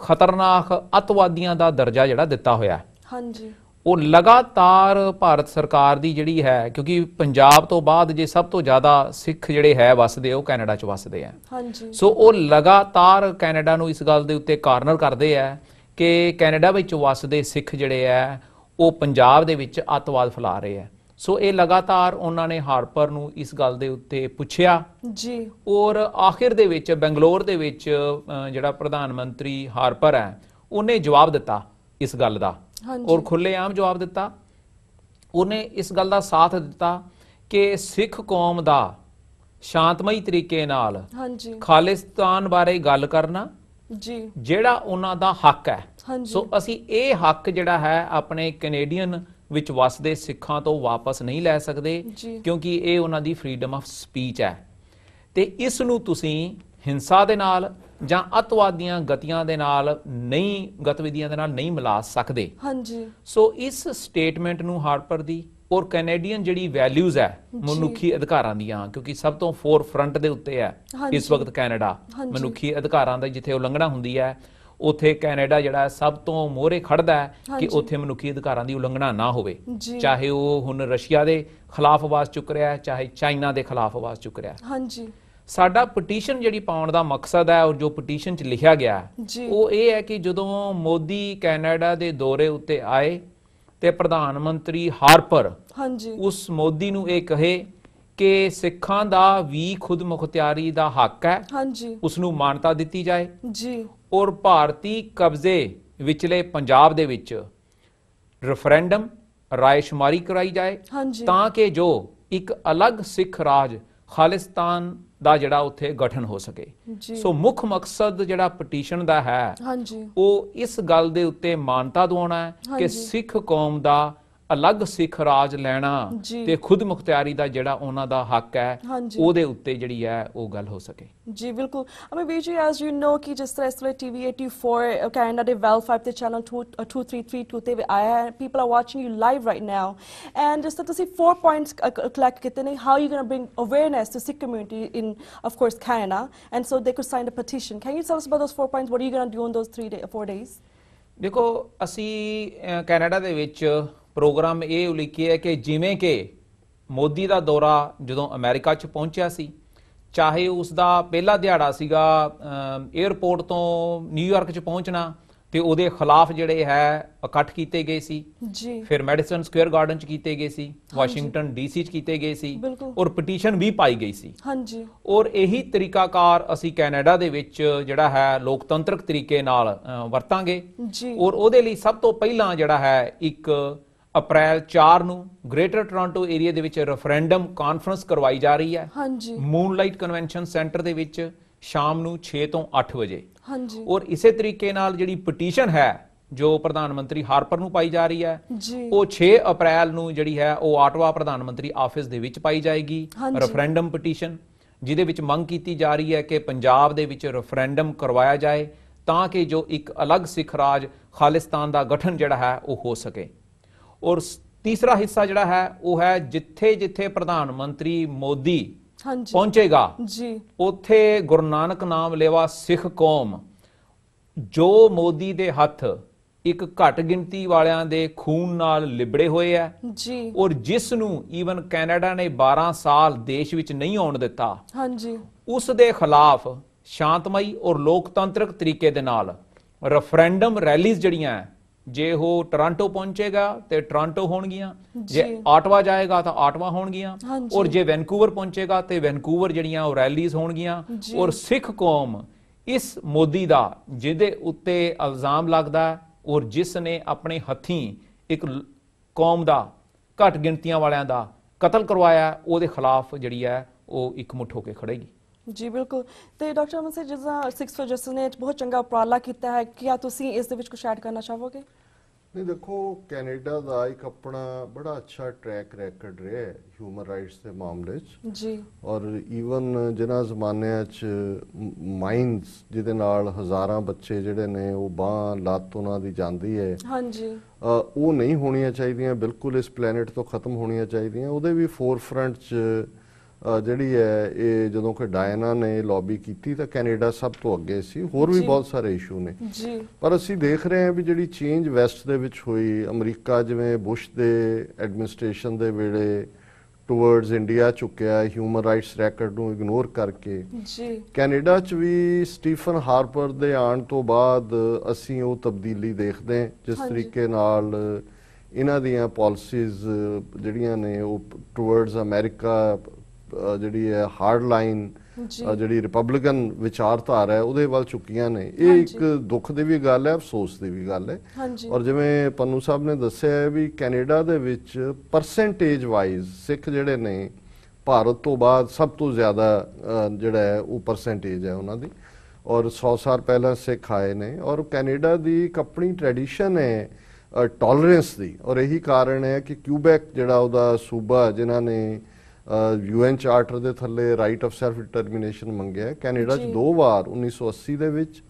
ਖਤਰਨਾਕ ਅਤਵਾਦੀਆਂ ਦਾ ਦਰਜਾ ਜਿਹੜਾ ਦਿੱਤਾ ਹੋਇਆ ਹੈ ਹਾਂਜੀ ਉਹ ਲਗਾਤਾਰ ਭਾਰਤ ਸਰਕਾਰ ਦੀ ਜਿਹੜੀ ਹੈ ਕਿਉਂਕਿ ਪੰਜਾਬ ਤੋਂ ਬਾਅਦ ਜੇ ਸਭ ਤੋਂ ਜ਼ਿਆਦਾ ਸਿੱਖ ਜਿਹੜੇ ਹੈ ਵਸਦੇ ਉਹ ਕੈਨੇਡਾ 'ਚ ਵਸਦੇ ਆ ਹਾਂਜੀ ਸੋ ਉਹ ਲਗਾਤਾਰ ਕੈਨੇਡਾ ਨੂੰ ਇਸ ਗੱਲ ਦੇ ਉੱਤੇ ਕਾਰਨਰ ਕਰਦੇ ਆ ਕਿ ਕੈਨੇਡਾ ਵਿੱਚ ਵਸਦੇ ਸਿੱਖ ਜਿਹੜੇ ਆ ਉਹ ਪੰਜਾਬ ਦੇ ਵਿੱਚ ਅੱਤਵਾਦ ਫੈਲਾ ਰਹੇ ਆ ਸੋ ਇਹ ਲਗਾਤਾਰ ਉਹਨਾਂ ਨੇ ਹਾਰਪਰ ਨੂੰ ਇਸ ਗੱਲ ਦੇ ਉੱਤੇ ਪੁੱਛਿਆ ਜੀ ਔਰ ਆਖਿਰ ਦੇ ਵਿੱਚ ਬੰਗਲੌਰ ਦੇ ਵਿੱਚ ਜਿਹੜਾ ਪ੍ਰਧਾਨ ਮੰਤਰੀ ਹਾਰਪਰ ਹੈ ਉਹਨੇ ਜਵਾਬ ਦਿੱਤਾ ਇਸ ਗੱਲ ਦਾ ਔਰ ਖੁੱਲੇਆਮ ਜਵਾਬ ਦਿੱਤਾ ਉਹਨੇ ਇਸ ਗੱਲ ਦਾ ਸਾਥ ਦਿੱਤਾ ਕਿ ਸਿੱਖ ਕੌਮ ਦਾ ਸ਼ਾਂਤਮਈ ਤਰੀਕੇ ਨਾਲ ਹਾਂਜੀ ਖਾਲਿਸਤਾਨ ਬਾਰੇ ਗੱਲ ਕਰਨਾ ਜੀ ਜਿਹੜਾ ਉਹਨਾਂ ਦਾ ਹੱਕ ਹੈ ਸੋ ਅਸੀਂ ਇਹ ਹੱਕ ਜਿਹੜਾ ਹੈ ਆਪਣੇ ਕੈਨੇਡੀਅਨ ਵਿੱਚ ਵਸਦੇ ਸਿੱਖਾਂ ਤੋਂ ਵਾਪਸ ਨਹੀਂ ਲੈ ਸਕਦੇ ਕਿਉਂਕਿ ਇਹ ਉਹਨਾਂ ਦੀ ਫਰੀडम ਆਫ ਸਪੀਚ ਹੈ ਤੇ ਇਸ ਨੂੰ ਤੁਸੀਂ ਹਿੰਸਾ ਦੇ ਨਾਲ ਜਾਂ ਅਤਵਾਦੀਆਂ ਗਤੀਆਂ ਦੇ ਨਾਲ ਨਹੀਂ ਗਤਵਿਧੀਆਂ ਦੇ ਨਾਲ ਨਹੀਂ ਮਿਲਾ ਸਕਦੇ ਹਾਂਜੀ ਸੋ ਇਸ ਸਟੇਟਮੈਂਟ ਨੂੰ ਹਾਰਪਰ ਦੀ ਔਰ ਕੈਨੇਡੀਅਨ ਜਿਹੜੀ ਵੈਲਿਊਜ਼ ਹੈ ਮਨੁੱਖੀ ਅਧਿਕਾਰਾਂ ਦੀਆਂ ਕਿਉਂਕਿ ਸਭ ਤੋਂ ਫੋਰ ਫਰੰਟ ਦੇ ਉੱਤੇ ਹੈ ਇਸ ਵਕਤ ਕੈਨੇਡਾ ਮਨੁੱਖੀ ਅਧਿਕਾਰਾਂ ਦਾ ਜਿੱਥੇ ਉਲੰਘਣਾ ਹੁੰਦੀ ਹੈ ਉਥੇ ਕੈਨੇਡਾ ਜਿਹੜਾ ਸਭ ਤੋਂ ਮੋਹਰੇ ਖੜਦਾ ਹੈ ਕਿ ਉਥੇ ਮਨੁੱਖੀ ਅਧਿਕਾਰਾਂ ਦੀ ਉਲੰਘਣਾ ਨਾ ਹੋਵੇ ਚਾਹੇ ਉਹ ਹੁਣ ਰਸ਼ੀਆ ਦੇ ਖਿਲਾਫ ਆਵਾਜ਼ ਚੁੱਕ ਰਿਹਾ ਹੈ ਚਾਹੇ ਚਾਈਨਾ ਦੇ ਖਿਲਾਫ ਆਵਾਜ਼ ਚੁੱਕ ਰਿਹਾ ਹੈ ਹਾਂਜੀ ਸਾਡਾ ਪਟੀਸ਼ਨ ਜਿਹੜੀ ਪਾਉਣ ਦਾ ਮਕਸਦ ਹੈ ਔਰ ਜੋ ਪਟੀਸ਼ਨ 'ਚ ਲਿਖਿਆ ਗਿਆ ਉਹ ਇਹ ਹੈ ਕਿ ਜਦੋਂ ਮੋਦੀ ਕੈਨੇਡਾ ਦੇ ਦੌਰੇ ਉੱਤੇ ਆਏ ਤੇ ਪ੍ਰਧਾਨ ਮੰਤਰੀ ਹਾਰਪਰ ਹਾਂਜੀ ਉਸ ਮੋਦੀ ਨੂੰ ਇਹ ਕਹੇ ਕਿ ਸਿੱਖਾਂ ਦਾ ਵੀ ਖੁਦਮੁਖਤਿਆਰੀ ਦਾ ਹੱਕ ਹੈ ਹਾਂਜੀ ਉਸ ਨੂੰ ਮਾਨਤਾ ਦਿੱਤੀ ਜਾਏ ਜੀ ਔਰ ਭਾਰਤੀ ਕਬਜ਼ੇ ਵਿਚਲੇ ਪੰਜਾਬ ਦੇ ਵਿੱਚ ਰੈਫਰੈਂਡਮ ਰਾਇਸ਼ਮਾਰੀ ਕਰਾਈ ਜਾਏ ਤਾਂ ਕਿ ਜੋ ਇੱਕ ਅਲੱਗ ਸਿੱਖ ਰਾਜ ਖਾਲਿਸਤਾਨ ਦਾ ਜਿਹੜਾ ਉੱਥੇ ਗਠਨ ਹੋ ਸਕੇ ਸੋ ਮੁੱਖ ਮਕਸਦ ਜਿਹੜਾ ਪਟੀਸ਼ਨ ਦਾ ਹੈ ਉਹ ਇਸ ਗੱਲ ਦੇ ਉੱਤੇ ਮਾਨਤਾ ਦਿਵਾਉਣਾ ਹੈ ਕਿ ਸਿੱਖ ਕੌਮ ਦਾ ਅਲੱਗ ਸਿੱਖ ਰਾਜ ਲੈਣਾ ਤੇ ਖੁਦ ਮੁਖਤਿਆਰੀ ਦਾ ਜਿਹੜਾ ਉਹਨਾਂ ਦਾ ਹੱਕ ਹੈ ਉਹਦੇ ਉੱਤੇ ਜਿਹੜੀ ਹੈ ਉਹ ਗੱਲ ਹੋ ਸਕੇ ਜੀ ਬਿਲਕੁਲ ਅਮੇ ਵੀ ਜੀ ਐਸ ਯੂ ਨੋ ਕਿ ਜਿਸ ਤਰ੍ਹਾਂ ਇਸ ਵੇਲੇ ਟੀਵੀ 84 ਕੈਨੇਡਾ ਦੇ ਵੈਲ 5 ਤੇ ਚੈਨਲ 2332 ਤੇ ਆਇਆ ਹੈ people are watching you live right now and just ਤਰ੍ਹਾਂ ਤੁਸੀਂ 4 ਪੁਆਇੰਟਸ ਕਲੈਕਟ ਕੀਤੇ ਨੇ how you going to bring awareness to Sikh community in of course Canada and so they could sign a petition can you tell us about those 4 points what are you going to do on those 3 day 4 days ਦੇਖੋ ਅਸੀਂ Canada ਦੇ ਵਿੱਚ programme ਇਹ ਹੈ ਕਿ ਜਿਵੇਂ ਕਿ ਮੋਦੀ ਦਾ ਦੌਰਾ ਜਦੋਂ ਅਮਰੀਕਾ 'ਚ ਪਹੁੰਚਿਆ ਸੀ ਚਾਹੇ ਉਸ ਦਾ ਪਹਿਲਾ ਦਿਹਾੜਾ ਸੀਗਾ 에어ਪੋਰਟ ਤੋਂ ਨਿਊਯਾਰਕ 'ਚ ਪਹੁੰਚਣਾ ਤੇ ਉਹਦੇ ਖਿਲਾਫ ਜਿਹੜੇ ਹੈ ਇਕੱਠ ਕੀਤੇ ਗਏ ਸੀ ਜੀ ਫਿਰ ਮੈਡੀਸਨ ਸਕੁਅਰ ਗਾਰਡਨ ਚ ਕੀਤੇ ਗਏ ਸੀ ਵਾਸ਼ਿੰਗਟਨ ਡੀਸੀ ਚ ਕੀਤੇ ਗਏ ਸੀ ਔਰ ਪਟੀਸ਼ਨ ਵੀ ਪਾਈ ਗਈ ਸੀ ਹਾਂਜੀ ਔਰ ਇਹੀ ਤਰੀਕਾਕਾਰ ਅਸੀਂ ਕੈਨੇਡਾ ਦੇ ਵਿੱਚ ਜਿਹੜਾ ਹੈ ਲੋਕਤੰਤਰਕ ਤਰੀਕੇ ਨਾਲ ਵਰਤਾਂਗੇ ਔਰ ਉਹਦੇ ਲਈ ਸਭ ਤੋਂ ਪਹਿਲਾਂ ਜਿਹੜਾ ਹੈ ਇੱਕ ਅਪ੍ਰੈਲ 4 ਨੂੰ ਗ੍ਰੇਟਰ ਟੋਰਾਂਟੋ ਏਰੀਆ ਦੇ ਵਿੱਚ ਰੈਫਰੈਂਡਮ ਕਾਨਫਰੰਸ ਕਰਵਾਈ ਜਾ ਰਹੀ ਹੈ ਹਾਂਜੀ ਮੂਨਲਾਈਟ ਕਨਵੈਨਸ਼ਨ ਸੈਂਟਰ ਦੇ ਵਿੱਚ ਸ਼ਾਮ ਨੂੰ 6 ਤੋਂ 8 ਵਜੇ ਹਾਂਜੀ ਔਰ ਇਸੇ ਤਰੀਕੇ ਨਾਲ ਜਿਹੜੀ ਪਟੀਸ਼ਨ ਹੈ ਜੋ ਪ੍ਰਧਾਨ ਮੰਤਰੀ ਹਾਰਪਰ ਨੂੰ ਪਾਈ ਜਾ ਰਹੀ ਹੈ ਉਹ 6 ਅਪ੍ਰੈਲ ਨੂੰ ਜਿਹੜੀ ਹੈ ਉਹ ਆਟਵਾ ਪ੍ਰਧਾਨ ਮੰਤਰੀ ਆਫਿਸ ਦੇ ਵਿੱਚ ਪਾਈ ਜਾਏਗੀ ਰੈਫਰੈਂਡਮ ਪਟੀਸ਼ਨ ਜਿਹਦੇ ਵਿੱਚ ਮੰਗ ਕੀਤੀ ਜਾ ਰਹੀ ਹੈ ਕਿ ਪੰਜਾਬ ਦੇ ਵਿੱਚ ਰੈਫਰੈਂਡਮ ਕਰਵਾਇਆ ਜਾਏ ਤਾਂ ਕਿ ਜੋ ਇੱਕ ਅਲੱਗ ਸਿੱਖ ਰਾਜ ਖਾਲਿਸਤਾਨ ਦਾ ਗਠਨ ਜਿਹੜਾ ਹੈ ਉਹ ਹੋ ਸਕੇ ਔਰ ਤੀਸਰਾ ਹਿੱਸਾ ਜਿਹੜਾ ਹੈ ਉਹ ਹੈ ਜਿੱਥੇ ਜਿੱਥੇ ਪ੍ਰਧਾਨ ਮੰਤਰੀ ਮੋਦੀ ਹਾਂਜੀ ਪਹੁੰਚੇਗਾ ਜੀ ਉੱਥੇ ਗੁਰੂ ਨਾਨਕ ਨਾਮ ਲੇਵਾ ਸਿੱਖ ਕੌਮ ਜੋ ਮੋਦੀ ਦੇ ਹੱਥ ਇੱਕ ਘੱਟ ਗਿਣਤੀ ਵਾਲਿਆਂ ਦੇ ਖੂਨ ਨਾਲ ਲਿਬੜੇ ਹੋਏ ਆ ਜੀ ਔਰ ਜਿਸ ਨੂੰ ਈਵਨ ਕੈਨੇਡਾ ਨੇ 12 ਸਾਲ ਦੇਸ਼ ਵਿੱਚ ਨਹੀਂ ਆਉਣ ਦਿੱਤਾ ਹਾਂਜੀ ਉਸ ਦੇ ਖਿਲਾਫ ਸ਼ਾਂਤਮਈ ਔਰ ਲੋਕਤੰਤਰਕ ਤਰੀਕੇ ਦੇ ਨਾਲ ਰੈਫਰੈਂਡਮ ਰੈਲੀਜ਼ ਜਿਹੜੀਆਂ ਜੇ ਉਹ ਟੋਰਾਂਟੋ ਪਹੁੰਚੇਗਾ ਤੇ ਟੋਰਾਂਟੋ ਹੋਣਗੀਆਂ ਜੇ ਆਟਵਾ ਜਾਏਗਾ ਤਾਂ ਆਟਵਾ ਹੋਣਗੀਆਂ ਔਰ ਜੇ ਵੈਨਕੂਵਰ ਪਹੁੰਚੇਗਾ ਤੇ ਵੈਨਕੂਵਰ ਜਿਹੜੀਆਂ ਉਹ ਰੈਲੀਜ਼ ਹੋਣਗੀਆਂ ਔਰ ਸਿੱਖ ਕੌਮ ਇਸ ਮੋਦੀ ਦਾ ਜਿਹਦੇ ਉੱਤੇ ਇਲਜ਼ਾਮ ਲੱਗਦਾ ਔਰ ਜਿਸ ਨੇ ਆਪਣੇ ਹੱਥੀਂ ਇੱਕ ਕੌਮ ਦਾ ਘਟ ਗਿਣਤੀਆਂ ਵਾਲਿਆਂ ਦਾ ਕਤਲ ਕਰਵਾਇਆ ਉਹਦੇ ਖਿਲਾਫ ਜਿਹੜੀ ਹੈ ਉਹ ਇੱਕ ਮੁੱਠ ਹੋ ਕੇ ਖੜੇਗੀ ਜੀ ਬਿਲਕੁਲ ਤੇ ਡਾਕਟਰ ਅਮਨ ਸੇ ਜਿਸਾ 6 ਫੋਰ ਜਸਨ ਨੇ ਬਹੁਤ ਚੰਗਾ ਉਪਰਾਲਾ ਕੀਤਾ ਹੈ ਕੀ ਤੁਸੀਂ ਇਸ ਦੇ ਵਿੱਚ ਕੁਝ ਐਡ ਕਰਨਾ ਚਾਹੋਗੇ ਨਹੀਂ ਦੇਖੋ ਕੈਨੇਡਾ ਦਾ ਇੱਕ ਆਪਣਾ ਬੜਾ ਅੱਛਾ ਟਰੈਕ ਰੈਕੋਰਡ ਰਿਹਾ ਹੈ ਹਿਊਮਨ ਰਾਈਟਸ ਦੇ ਮਾਮਲੇ 'ਚ ਜੀ ਔਰ ਈਵਨ ਜਿਨ੍ਹਾਂ ਜ਼ਮਾਨਿਆਂ 'ਚ ਮਾਈਨਸ ਜਿਹਦੇ ਨਾਲ ਹਜ਼ਾਰਾਂ ਬੱਚੇ ਜਿਹੜੇ ਨੇ ਉਹ ਬਾਹ ਲੱਤ ਉਹਨਾਂ ਦੀ ਜਾਂਦੀ ਹੈ ਹਾਂਜੀ ਉਹ ਨਹੀਂ ਹੋਣੀਆਂ ਚਾਹੀਦੀਆਂ ਬਿਲਕੁਲ ਇਸ ਪਲੈਨਟ ਤੋਂ ਖਤਮ ਹੋਣੀਆਂ ਚਾਹੀਦੀਆਂ ਉਹਦੇ ਵੀ ਫੋਰਫਰੰਟ 'ਚ ਜਿਹੜੀ ਹੈ ਇਹ ਜਦੋਂ ਕਿ ਡਾਇਨਾ ਨੇ ਲੌਬੀ ਕੀਤੀ ਤਾਂ ਕੈਨੇਡਾ ਸਭ ਤੋਂ ਅੱਗੇ ਸੀ ਹੋਰ ਵੀ ਬਹੁਤ ਸਾਰੇ ਇਸ਼ੂ ਨੇ ਜੀ ਪਰ ਅਸੀਂ ਦੇਖ ਰਹੇ ਹਾਂ ਵੀ ਜਿਹੜੀ ਚੇਂਜ ਵੈਸਟ ਦੇ ਵਿੱਚ ਹੋਈ ਅਮਰੀਕਾ ਜਿਵੇਂ ਬੁਸ਼ ਦੇ ਐਡਮਿਨਿਸਟ੍ਰੇਸ਼ਨ ਦੇ ਵੇਲੇ ਟੁਵਰਡਸ ਇੰਡੀਆ ਚੁੱਕਿਆ ਹਿਊਮਨ ਰਾਈਟਸ ਰੈਕੋਰਡ ਨੂੰ ਇਗਨੋਰ ਕਰਕੇ ਜੀ ਕੈਨੇਡਾ 'ਚ ਵੀ ਸਟੀਫਨ ਹਾਰਪਰ ਦੇ ਆਉਣ ਤੋਂ ਬਾਅਦ ਅਸੀਂ ਉਹ ਤਬਦੀਲੀ ਦੇਖਦੇ ਹਾਂ ਜਿਸ ਤਰੀਕੇ ਨਾਲ ਇਹਨਾਂ ਦੀਆਂ ਪਾਲਿਸੀਜ਼ ਜਿਹੜੀਆਂ ਨੇ ਉਹ ਟੁਵਰਡਸ ਅਮਰੀਕਾ ਜਿਹੜੀ ਹੈ ਹਾਰਡ ਲਾਈਨ ਜਿਹੜੀ ਰਿਪਬਲਿਕਨ ਵਿਚਾਰਧਾਰਾ ਹੈ ਉਹਦੇ ਵੱਲ ਚੁੱਕੀਆਂ ਨੇ ਇਹ ਇੱਕ ਦੁੱਖ ਦੀ ਵੀ ਗੱਲ ਹੈ ਅਫਸੋਸ ਦੀ ਵੀ ਗੱਲ ਹੈ ਔਰ ਜਿਵੇਂ ਪੰਨੂ ਸਾਹਿਬ ਨੇ ਦੱਸਿਆ ਹੈ ਵੀ ਕੈਨੇਡਾ ਦੇ ਵਿੱਚ ਪਰਸੈਂਟੇਜ ਵਾਈਜ਼ ਸਿੱਖ ਜਿਹੜੇ ਨੇ ਭਾਰਤ ਤੋਂ ਬਾਅਦ ਸਭ ਤੋਂ ਜ਼ਿਆਦਾ ਜਿਹੜਾ ਹੈ ਉਹ ਪਰਸੈਂਟੇਜ ਹੈ ਉਹਨਾਂ ਦੀ ਔਰ 100 ਸਾਲ ਪਹਿਲਾਂ ਸਿੱਖ ਆਏ ਨੇ ਔਰ ਕੈਨੇਡਾ ਦੀ ਇੱਕ ਆਪਣੀ ਟ੍ਰੈਡੀਸ਼ਨ ਹੈ ਟੋਲਰੈਂਸ ਦੀ ਔਰ ਇਹੀ ਕਾਰਨ ਹੈ ਕਿ ਕਿਊਬੈਕ ਜਿਹੜਾ ਉਹਦਾ ਸੂਬਾ ਜਿਨ੍ਹਾਂ ਨੇ ਯੂਐਨ ਚਾਰਟਰ ਦੇ ਥੱਲੇ ਰਾਈਟ ਆਫ ਸੈਲਫ ਡਿਟਰਮੀਨੇਸ਼ਨ ਮੰਗਿਆ ਕੈਨੇਡਾ 'ਚ ਦੋ ਵਾਰ 1980 ਦੇ ਵਿੱਚ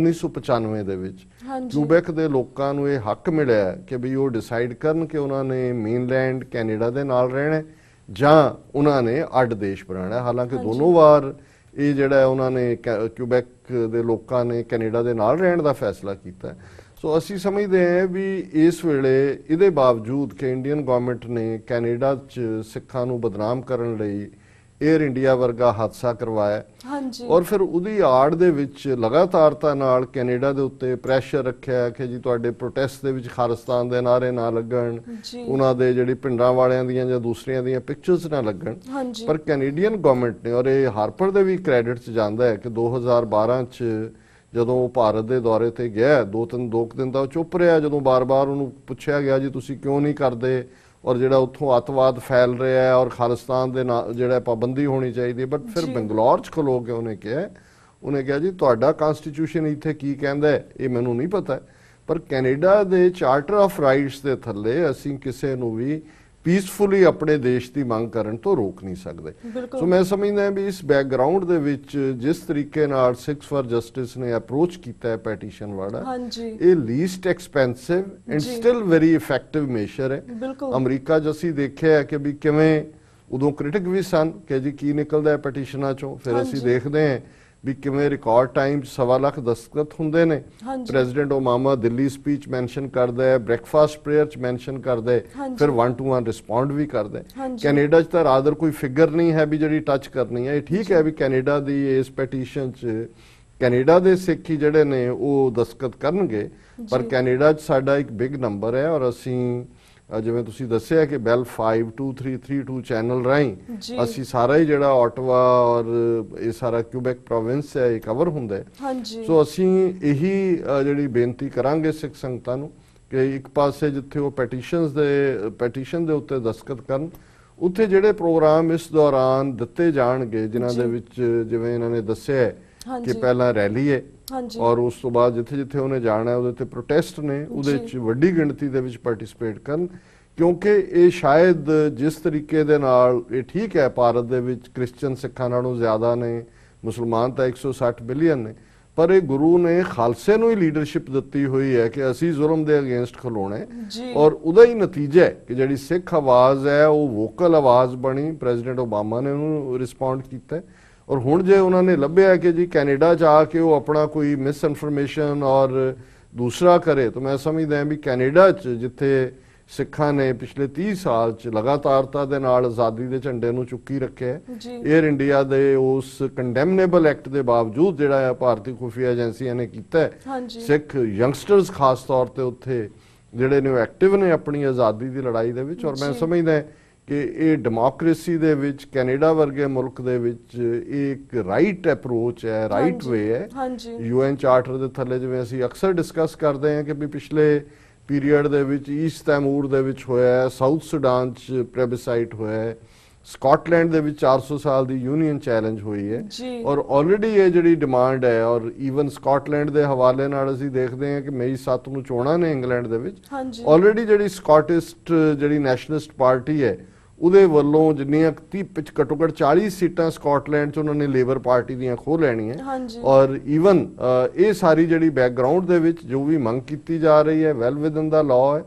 1995 ਦੇ ਵਿੱਚ ਕਿਊਬੈਕ ਦੇ ਲੋਕਾਂ ਨੂੰ ਇਹ ਹੱਕ ਮਿਲਿਆ ਕਿ ਵੀ ਉਹ ਡਿਸਾਈਡ ਕਰਨ ਕਿ ਉਹਨਾਂ ਨੇ ਮੇਨਲੈਂਡ ਕੈਨੇਡਾ ਦੇ ਨਾਲ ਰਹਿਣਾ ਜਾਂ ਉਹਨਾਂ ਨੇ ਅੱਡ ਦੇਸ਼ ਬਣਾਣਾ ਹਾਲਾਂਕਿ ਦੋਨੋਂ ਵਾਰ ਇਹ ਜਿਹੜਾ ਉਹਨਾਂ ਨੇ ਕਿਊਬੈਕ ਦੇ ਲੋਕਾਂ ਨੇ ਕੈਨੇਡਾ ਦੇ ਨਾਲ ਰਹਿਣ ਦਾ ਫੈਸਲਾ ਕੀਤਾ ਸੋ ਅਸੀਂ ਸਮਝਦੇ ਹਾਂ ਵੀ ਇਸ ਵੇਲੇ ਇਹਦੇ ਬਾਵਜੂਦ ਕਿ ਇੰਡੀਅਨ ਗਵਰਨਮੈਂਟ ਨੇ ਕੈਨੇਡਾ 'ਚ ਸਿੱਖਾਂ ਨੂੰ ਬਦਨਾਮ ਕਰਨ ਲਈ 에ਅਰ ਇੰਡੀਆ ਵਰਗਾ ਹਾਦਸਾ ਕਰਵਾਇਆ ਹਾਂਜੀ ਔਰ ਫਿਰ ਉਹਦੀ ਆੜ ਦੇ ਵਿੱਚ ਲਗਾਤਾਰਤਾ ਨਾਲ ਕੈਨੇਡਾ ਦੇ ਉੱਤੇ ਪ੍ਰੈਸ਼ਰ ਰੱਖਿਆ ਕਿ ਜੀ ਤੁਹਾਡੇ ਪ੍ਰੋਟੈਸਟ ਦੇ ਵਿੱਚ ਖਾਲਿਸਤਾਨ ਦੇ ਨਾਰੇ ਨਾ ਲੱਗਣ ਉਹਨਾਂ ਦੇ ਜਿਹੜੀ ਪਿੰਡਾਂ ਵਾਲਿਆਂ ਦੀਆਂ ਜਾਂ ਦੂਸਰੀਆਂ ਦੀਆਂ ਪਿਕਚਰਸ ਨਾ ਲੱਗਣ ਪਰ ਕੈਨੇਡੀਅਨ ਗਵਰਨਮੈਂਟ ਨੇ ਔਰ ਇਹ ਹਾਰਪਰ ਦੇ ਵੀ ਕ੍ਰੈਡਿਟ 'ਚ ਜਾਂਦਾ ਹੈ ਕਿ 2012 'ਚ ਜਦੋਂ ਉਹ ਭਾਰਤ ਦੇ ਦੌਰੇ ਤੇ ਗਿਆ ਦੋ ਤਿੰਨ ਦੋ ਦਿਨ ਦਾ ਚੁੱਪ ਰਿਹਾ ਜਦੋਂ ਬਾਰ-ਬਾਰ ਉਹਨੂੰ ਪੁੱਛਿਆ ਗਿਆ ਜੀ ਤੁਸੀਂ ਕਿਉਂ ਨਹੀਂ ਕਰਦੇ ਔਰ ਜਿਹੜਾ ਉੱਥੋਂ ਅਤਵਾਦ ਫੈਲ ਰਿਹਾ ਹੈ ਔਰ ਖਾਲਿਸਤਾਨ ਦੇ ਨਾਲ ਜਿਹੜਾ ਪਾਬੰਦੀ ਹੋਣੀ ਚਾਹੀਦੀ ਹੈ ਬਟ ਫਿਰ ਬੰਗਲੌਰ ਚ ਖਲੋ ਕੇ ਉਹਨੇ ਕਿਹਾ ਉਹਨੇ ਕਿਹਾ ਜੀ ਤੁਹਾਡਾ ਕਨਸਟੀਟਿਊਸ਼ਨ ਇੱਥੇ ਕੀ ਕਹਿੰਦਾ ਹੈ ਇਹ ਮੈਨੂੰ ਨਹੀਂ ਪਤਾ ਪਰ ਕੈਨੇਡਾ ਦੇ ਚਾਰਟਰ ਆਫ ਰਾਈਟਸ ਦੇ ਥੱਲੇ ਅਸੀਂ ਕਿਸੇ ਨੂੰ ਵੀ ਪੀਸਫੁਲੀ ਆਪਣੇ ਦੇਸ਼ ਦੀ ਮੰਗ ਕਰਨ ਤੋਂ ਰੋਕ ਨਹੀਂ ਸਕਦੇ ਸੋ ਮੈਂ ਸਮਝਦਾ ਵੀ ਇਸ ਬੈਕਗ੍ਰਾਉਂਡ ਦੇ ਵਿੱਚ ਜਿਸ ਤਰੀਕੇ ਨਾਲ 6 ਫਾਰ ਜਸਟਿਸ ਨੇ ਅਪਰੋਚ ਕੀਤਾ ਹੈ ਪੈਟੀਸ਼ਨ ਵਾਲਾ ਇਹ least expensive and still very effective measure ਹੈ ਅਮਰੀਕਾ ਜਿਸੀ ਦੇਖਿਆ ਹੈ ਕਿ ਵੀ ਕਿਵੇਂ ਉਦੋਂ ਕ੍ਰਿਟਿਕ ਵੀ ਸਨ ਕਿ ਜੀ ਕੀ ਨਿਕਲਦਾ ਹੈ ਪੈਟੀਸ਼ਨਾਂ ਚੋਂ ਫਿਰ ਅਸੀਂ ਦੇਖਦੇ ਹਾਂ ਵੀ ਕਿਵੇਂ ਰਿਕਾਰਡ ਟਾਈਮ 1.5 ਲੱਖ ਦਸਤਖਤ ਹੁੰਦੇ ਨੇ president Obama Delhi speech mention ਕਰਦਾ ਹੈ ਬ੍ਰੈਕਫਾਸਟ ਪ੍ਰੇਅਰ ਚ ਮੈਂਸ਼ਨ ਕਰਦਾ ਹੈ ਫਿਰ 1 ਟੂ 1 ਰਿਸਪੌਂਡ ਵੀ ਕਰਦਾ ਹੈ ਕੈਨੇਡਾ ਚ ਤਾਂ ਰਾਦਰ ਕੋਈ ਫਿਗਰ ਨਹੀਂ ਹੈ ਵੀ ਜਿਹੜੀ ਟੱਚ ਕਰਨੀ ਹੈ ਇਹ ਠੀਕ ਹੈ ਵੀ ਕੈਨੇਡਾ ਦੀ ਇਸ ਪਟੀਸ਼ਨ ਚ ਕੈਨੇਡਾ ਦੇ ਸਿੱਖੀ ਜਿਹੜੇ ਨੇ ਉਹ ਦਸਤਖਤ ਕਰਨਗੇ ਪਰ ਕੈਨੇਡਾ ਚ ਸਾਡਾ ਇੱਕ ਬਿਗ ਨੰਬਰ ਹੈ ਔਰ ਅਸੀਂ ਜਿਵੇਂ ਤੁਸੀਂ ਦੱਸਿਆ ਕਿ ਬੈਲ 52332 ਚੈਨਲ ਰਾਈ ਅਸੀਂ ਸਾਰਾ ਹੀ ਜਿਹੜਾ ਆਟਵਾ ਔਰ ਇਹ ਸਾਰਾ ਕਿਊਬੈਕ ਪ੍ਰੋਵਿੰਸ ਹੈ ਇਹ ਕਵਰ ਹੁੰਦਾ ਹਾਂਜੀ ਸੋ ਅਸੀਂ ਇਹੀ ਜਿਹੜੀ ਬੇਨਤੀ ਕਰਾਂਗੇ ਸਿੱਖ ਸੰਗਤਾਂ ਨੂੰ ਕਿ ਇੱਕ ਪਾਸੇ ਜਿੱਥੇ ਉਹ ਪੈਟੀਸ਼ਨਸ ਦੇ ਪੈਟੀਸ਼ਨ ਦੇ ਉੱਤੇ ਦਸਤਖਤ ਕਰਨ ਉੱਥੇ ਜਿਹੜੇ ਪ੍ਰੋਗਰਾਮ ਇਸ ਦੌਰਾਨ ਦਿੱਤੇ ਜਾਣਗੇ ਜਿਨ੍ਹਾਂ ਦੇ ਵਿੱਚ ਜਿਵੇਂ ਇਹਨਾਂ ਨੇ ਦੱਸਿਆ ਕਿ ਪਹਿਲਾਂ ਰੈਲੀ ਹੈ ਹਾਂਜੀ ਔਰ ਉਸ ਤੋਂ ਬਾਅਦ ਜਿੱਥੇ ਜਿੱਥੇ ਉਹਨੇ ਜਾਣਾ ਹੈ ਉਹਦੇ ਤੇ ਪ੍ਰੋਟੈਸਟ ਨੇ ਉਹਦੇ ਵਿੱਚ ਵੱਡੀ ਗਿਣਤੀ ਦੇ ਵਿੱਚ ਪਾਰਟਿਸਿਪੇਟ ਕਰਨ ਕਿਉਂਕਿ ਇਹ ਸ਼ਾਇਦ ਜਿਸ ਤਰੀਕੇ ਦੇ ਨਾਲ ਇਹ ਠੀਕ ਹੈ ਭਾਰਤ ਦੇ ਵਿੱਚ ਕ੍ਰਿਸਚੀਅਨ ਸਿੱਖਾਂ ਨਾਲੋਂ ਜ਼ਿਆਦਾ ਨੇ ਮੁਸਲਮਾਨ ਤਾਂ 160 ਬਿਲੀਅਨ ਨੇ ਪਰ ਇਹ ਗੁਰੂ ਨੇ ਖਾਲਸੇ ਨੂੰ ਹੀ ਲੀਡਰਸ਼ਿਪ ਦਿੱਤੀ ਹੋਈ ਹੈ ਕਿ ਅਸੀਂ ਜ਼ੁਲਮ ਦੇ ਅਗੇਂਸਟ ਖਲੋਣਾ ਔਰ ਉਹਦਾ ਹੀ ਨਤੀਜਾ ਹੈ ਕਿ ਜਿਹੜੀ ਸਿੱਖ ਆਵਾਜ਼ ਹੈ ਉਹ ਵੋਕਲ ਆਵਾਜ਼ ਬਣੀ ਪ੍ਰੈਜ਼ੀਡੈਂਟ ਓਬਾਮਾ ਨੇ ਉਹਨੂੰ ਰਿਸਪੌਂਡ ਕੀਤਾ ਔਰ ਹੁਣ ਜੇ ਉਹਨਾਂ ਨੇ ਲੱਭਿਆ ਕਿ ਜੀ ਕੈਨੇਡਾ ਚ ਜਾ ਕੇ ਉਹ ਆਪਣਾ ਕੋਈ ਮਿਸ ਇਨਫੋਰਮੇਸ਼ਨ ਔਰ ਦੂਸਰਾ ਕਰੇ ਤਾਂ ਮੈਂ ਸਮਝਦਾ ਹਾਂ ਵੀ ਕੈਨੇਡਾ 'ਚ ਜਿੱਥੇ ਸਿੱਖਾਂ ਨੇ ਪਿਛਲੇ 30 ਸਾਲ 'ਚ ਲਗਾਤਾਰਤਾ ਦੇ ਨਾਲ ਆਜ਼ਾਦੀ ਦੇ ਝੰਡੇ ਨੂੰ ਚੁੱਕੀ ਰੱਖਿਆ 에ਅਰ ਇੰਡੀਆ ਦੇ ਉਸ ਕੰਡੈਮਨੇਬਲ ਐਕਟ ਦੇ ਬਾਵਜੂਦ ਜਿਹੜਾ ਹੈ ਭਾਰਤੀ ਖੁਫੀਆ ਏਜੰਸੀਆਂ ਨੇ ਕੀਤਾ ਸਿੱਖ ਯੰਗਸਟਰਸ ਖਾਸ ਤੌਰ ਤੇ ਉੱਥੇ ਜਿਹੜੇ ਨੇ ਐਕਟਿਵ ਨੇ ਆਪਣੀ ਆਜ਼ਾਦੀ ਦੀ ਲੜਾਈ ਦੇ ਵਿੱਚ ਔਰ ਮੈਂ ਸਮਝਦਾ ਕਿ ਇਹ ਡੈਮੋਕ੍ਰੇਸੀ ਦੇ ਵਿੱਚ ਕੈਨੇਡਾ ਵਰਗੇ ਮੁਲਕ ਦੇ ਵਿੱਚ ਇਹ ਇੱਕ ਰਾਈਟ ਅਪਰੋਚ ਹੈ ਰਾਈਟ ਵੇ ਹੈ ਯੂਐਨ ਚਾਰਟਰ ਦੇ ਥੱਲੇ ਜਿਵੇਂ ਅਸੀਂ ਅਕਸਰ ਡਿਸਕਸ ਕਰਦੇ ਹਾਂ ਕਿ ਵੀ ਪਿਛਲੇ ਪੀਰੀਅਡ ਦੇ ਵਿੱਚ ਈਸਟ ਤੈਮੂਰ ਦੇ ਵਿੱਚ ਹੋਇਆ ਹੈ ਸਾਊਥ ਸੁਡਾਨ ਚ ਪ੍ਰੈਬਿਸਾਈਟ ਹੋਇਆ ਹੈ ਸਕਾਟਲੈਂਡ ਦੇ ਵਿੱਚ 400 ਸਾਲ ਦੀ ਯੂਨੀਅਨ ਚੈਲੰਜ ਹੋਈ ਹੈ ਔਰ ਆਲਰੇਡੀ ਇਹ ਜਿਹੜੀ ਡਿਮਾਂਡ ਹੈ ਔਰ ਈਵਨ ਸਕਾਟਲੈਂਡ ਦੇ ਹਵਾਲੇ ਨਾਲ ਅਸੀਂ ਦੇਖਦੇ ਹਾਂ ਕਿ ਮਈ 7 ਨੂੰ ਚੋਣਾਂ ਨੇ ਇੰਗਲੈਂਡ ਦੇ ਵਿੱਚ ਆਲਰੇਡੀ ਜਿਹੜੀ ਸਕਾਟਿਸਟ ਜਿਹੜੀ ਨੈਸ਼ਨਲਿਸਟ ਪਾਰਟੀ ਹੈ ਉਹਦੇ ਵੱਲੋਂ ਜਿੰਨੀਆਂ 30 ਪਿਚ ਘੱਟੋ ਘੱਟ 40 ਸੀਟਾਂ ਸਕਾਟਲੈਂਡ 'ਚ ਉਹਨਾਂ ਨੇ ਲੇਬਰ ਪਾਰਟੀ ਦੀਆਂ ਖੋਹ ਲੈਣੀਆਂ ਔਰ ਈਵਨ ਇਹ ਸਾਰੀ ਜਿਹੜੀ ਬੈਕਗ੍ਰਾਉਂਡ ਦੇ ਵਿੱਚ ਜੋ ਵੀ ਮੰਗ ਕੀਤੀ ਜਾ ਰਹੀ ਹੈ ਵੈਲ ਵਿਦਨ ਦਾ ਲਾਅ ਹੈ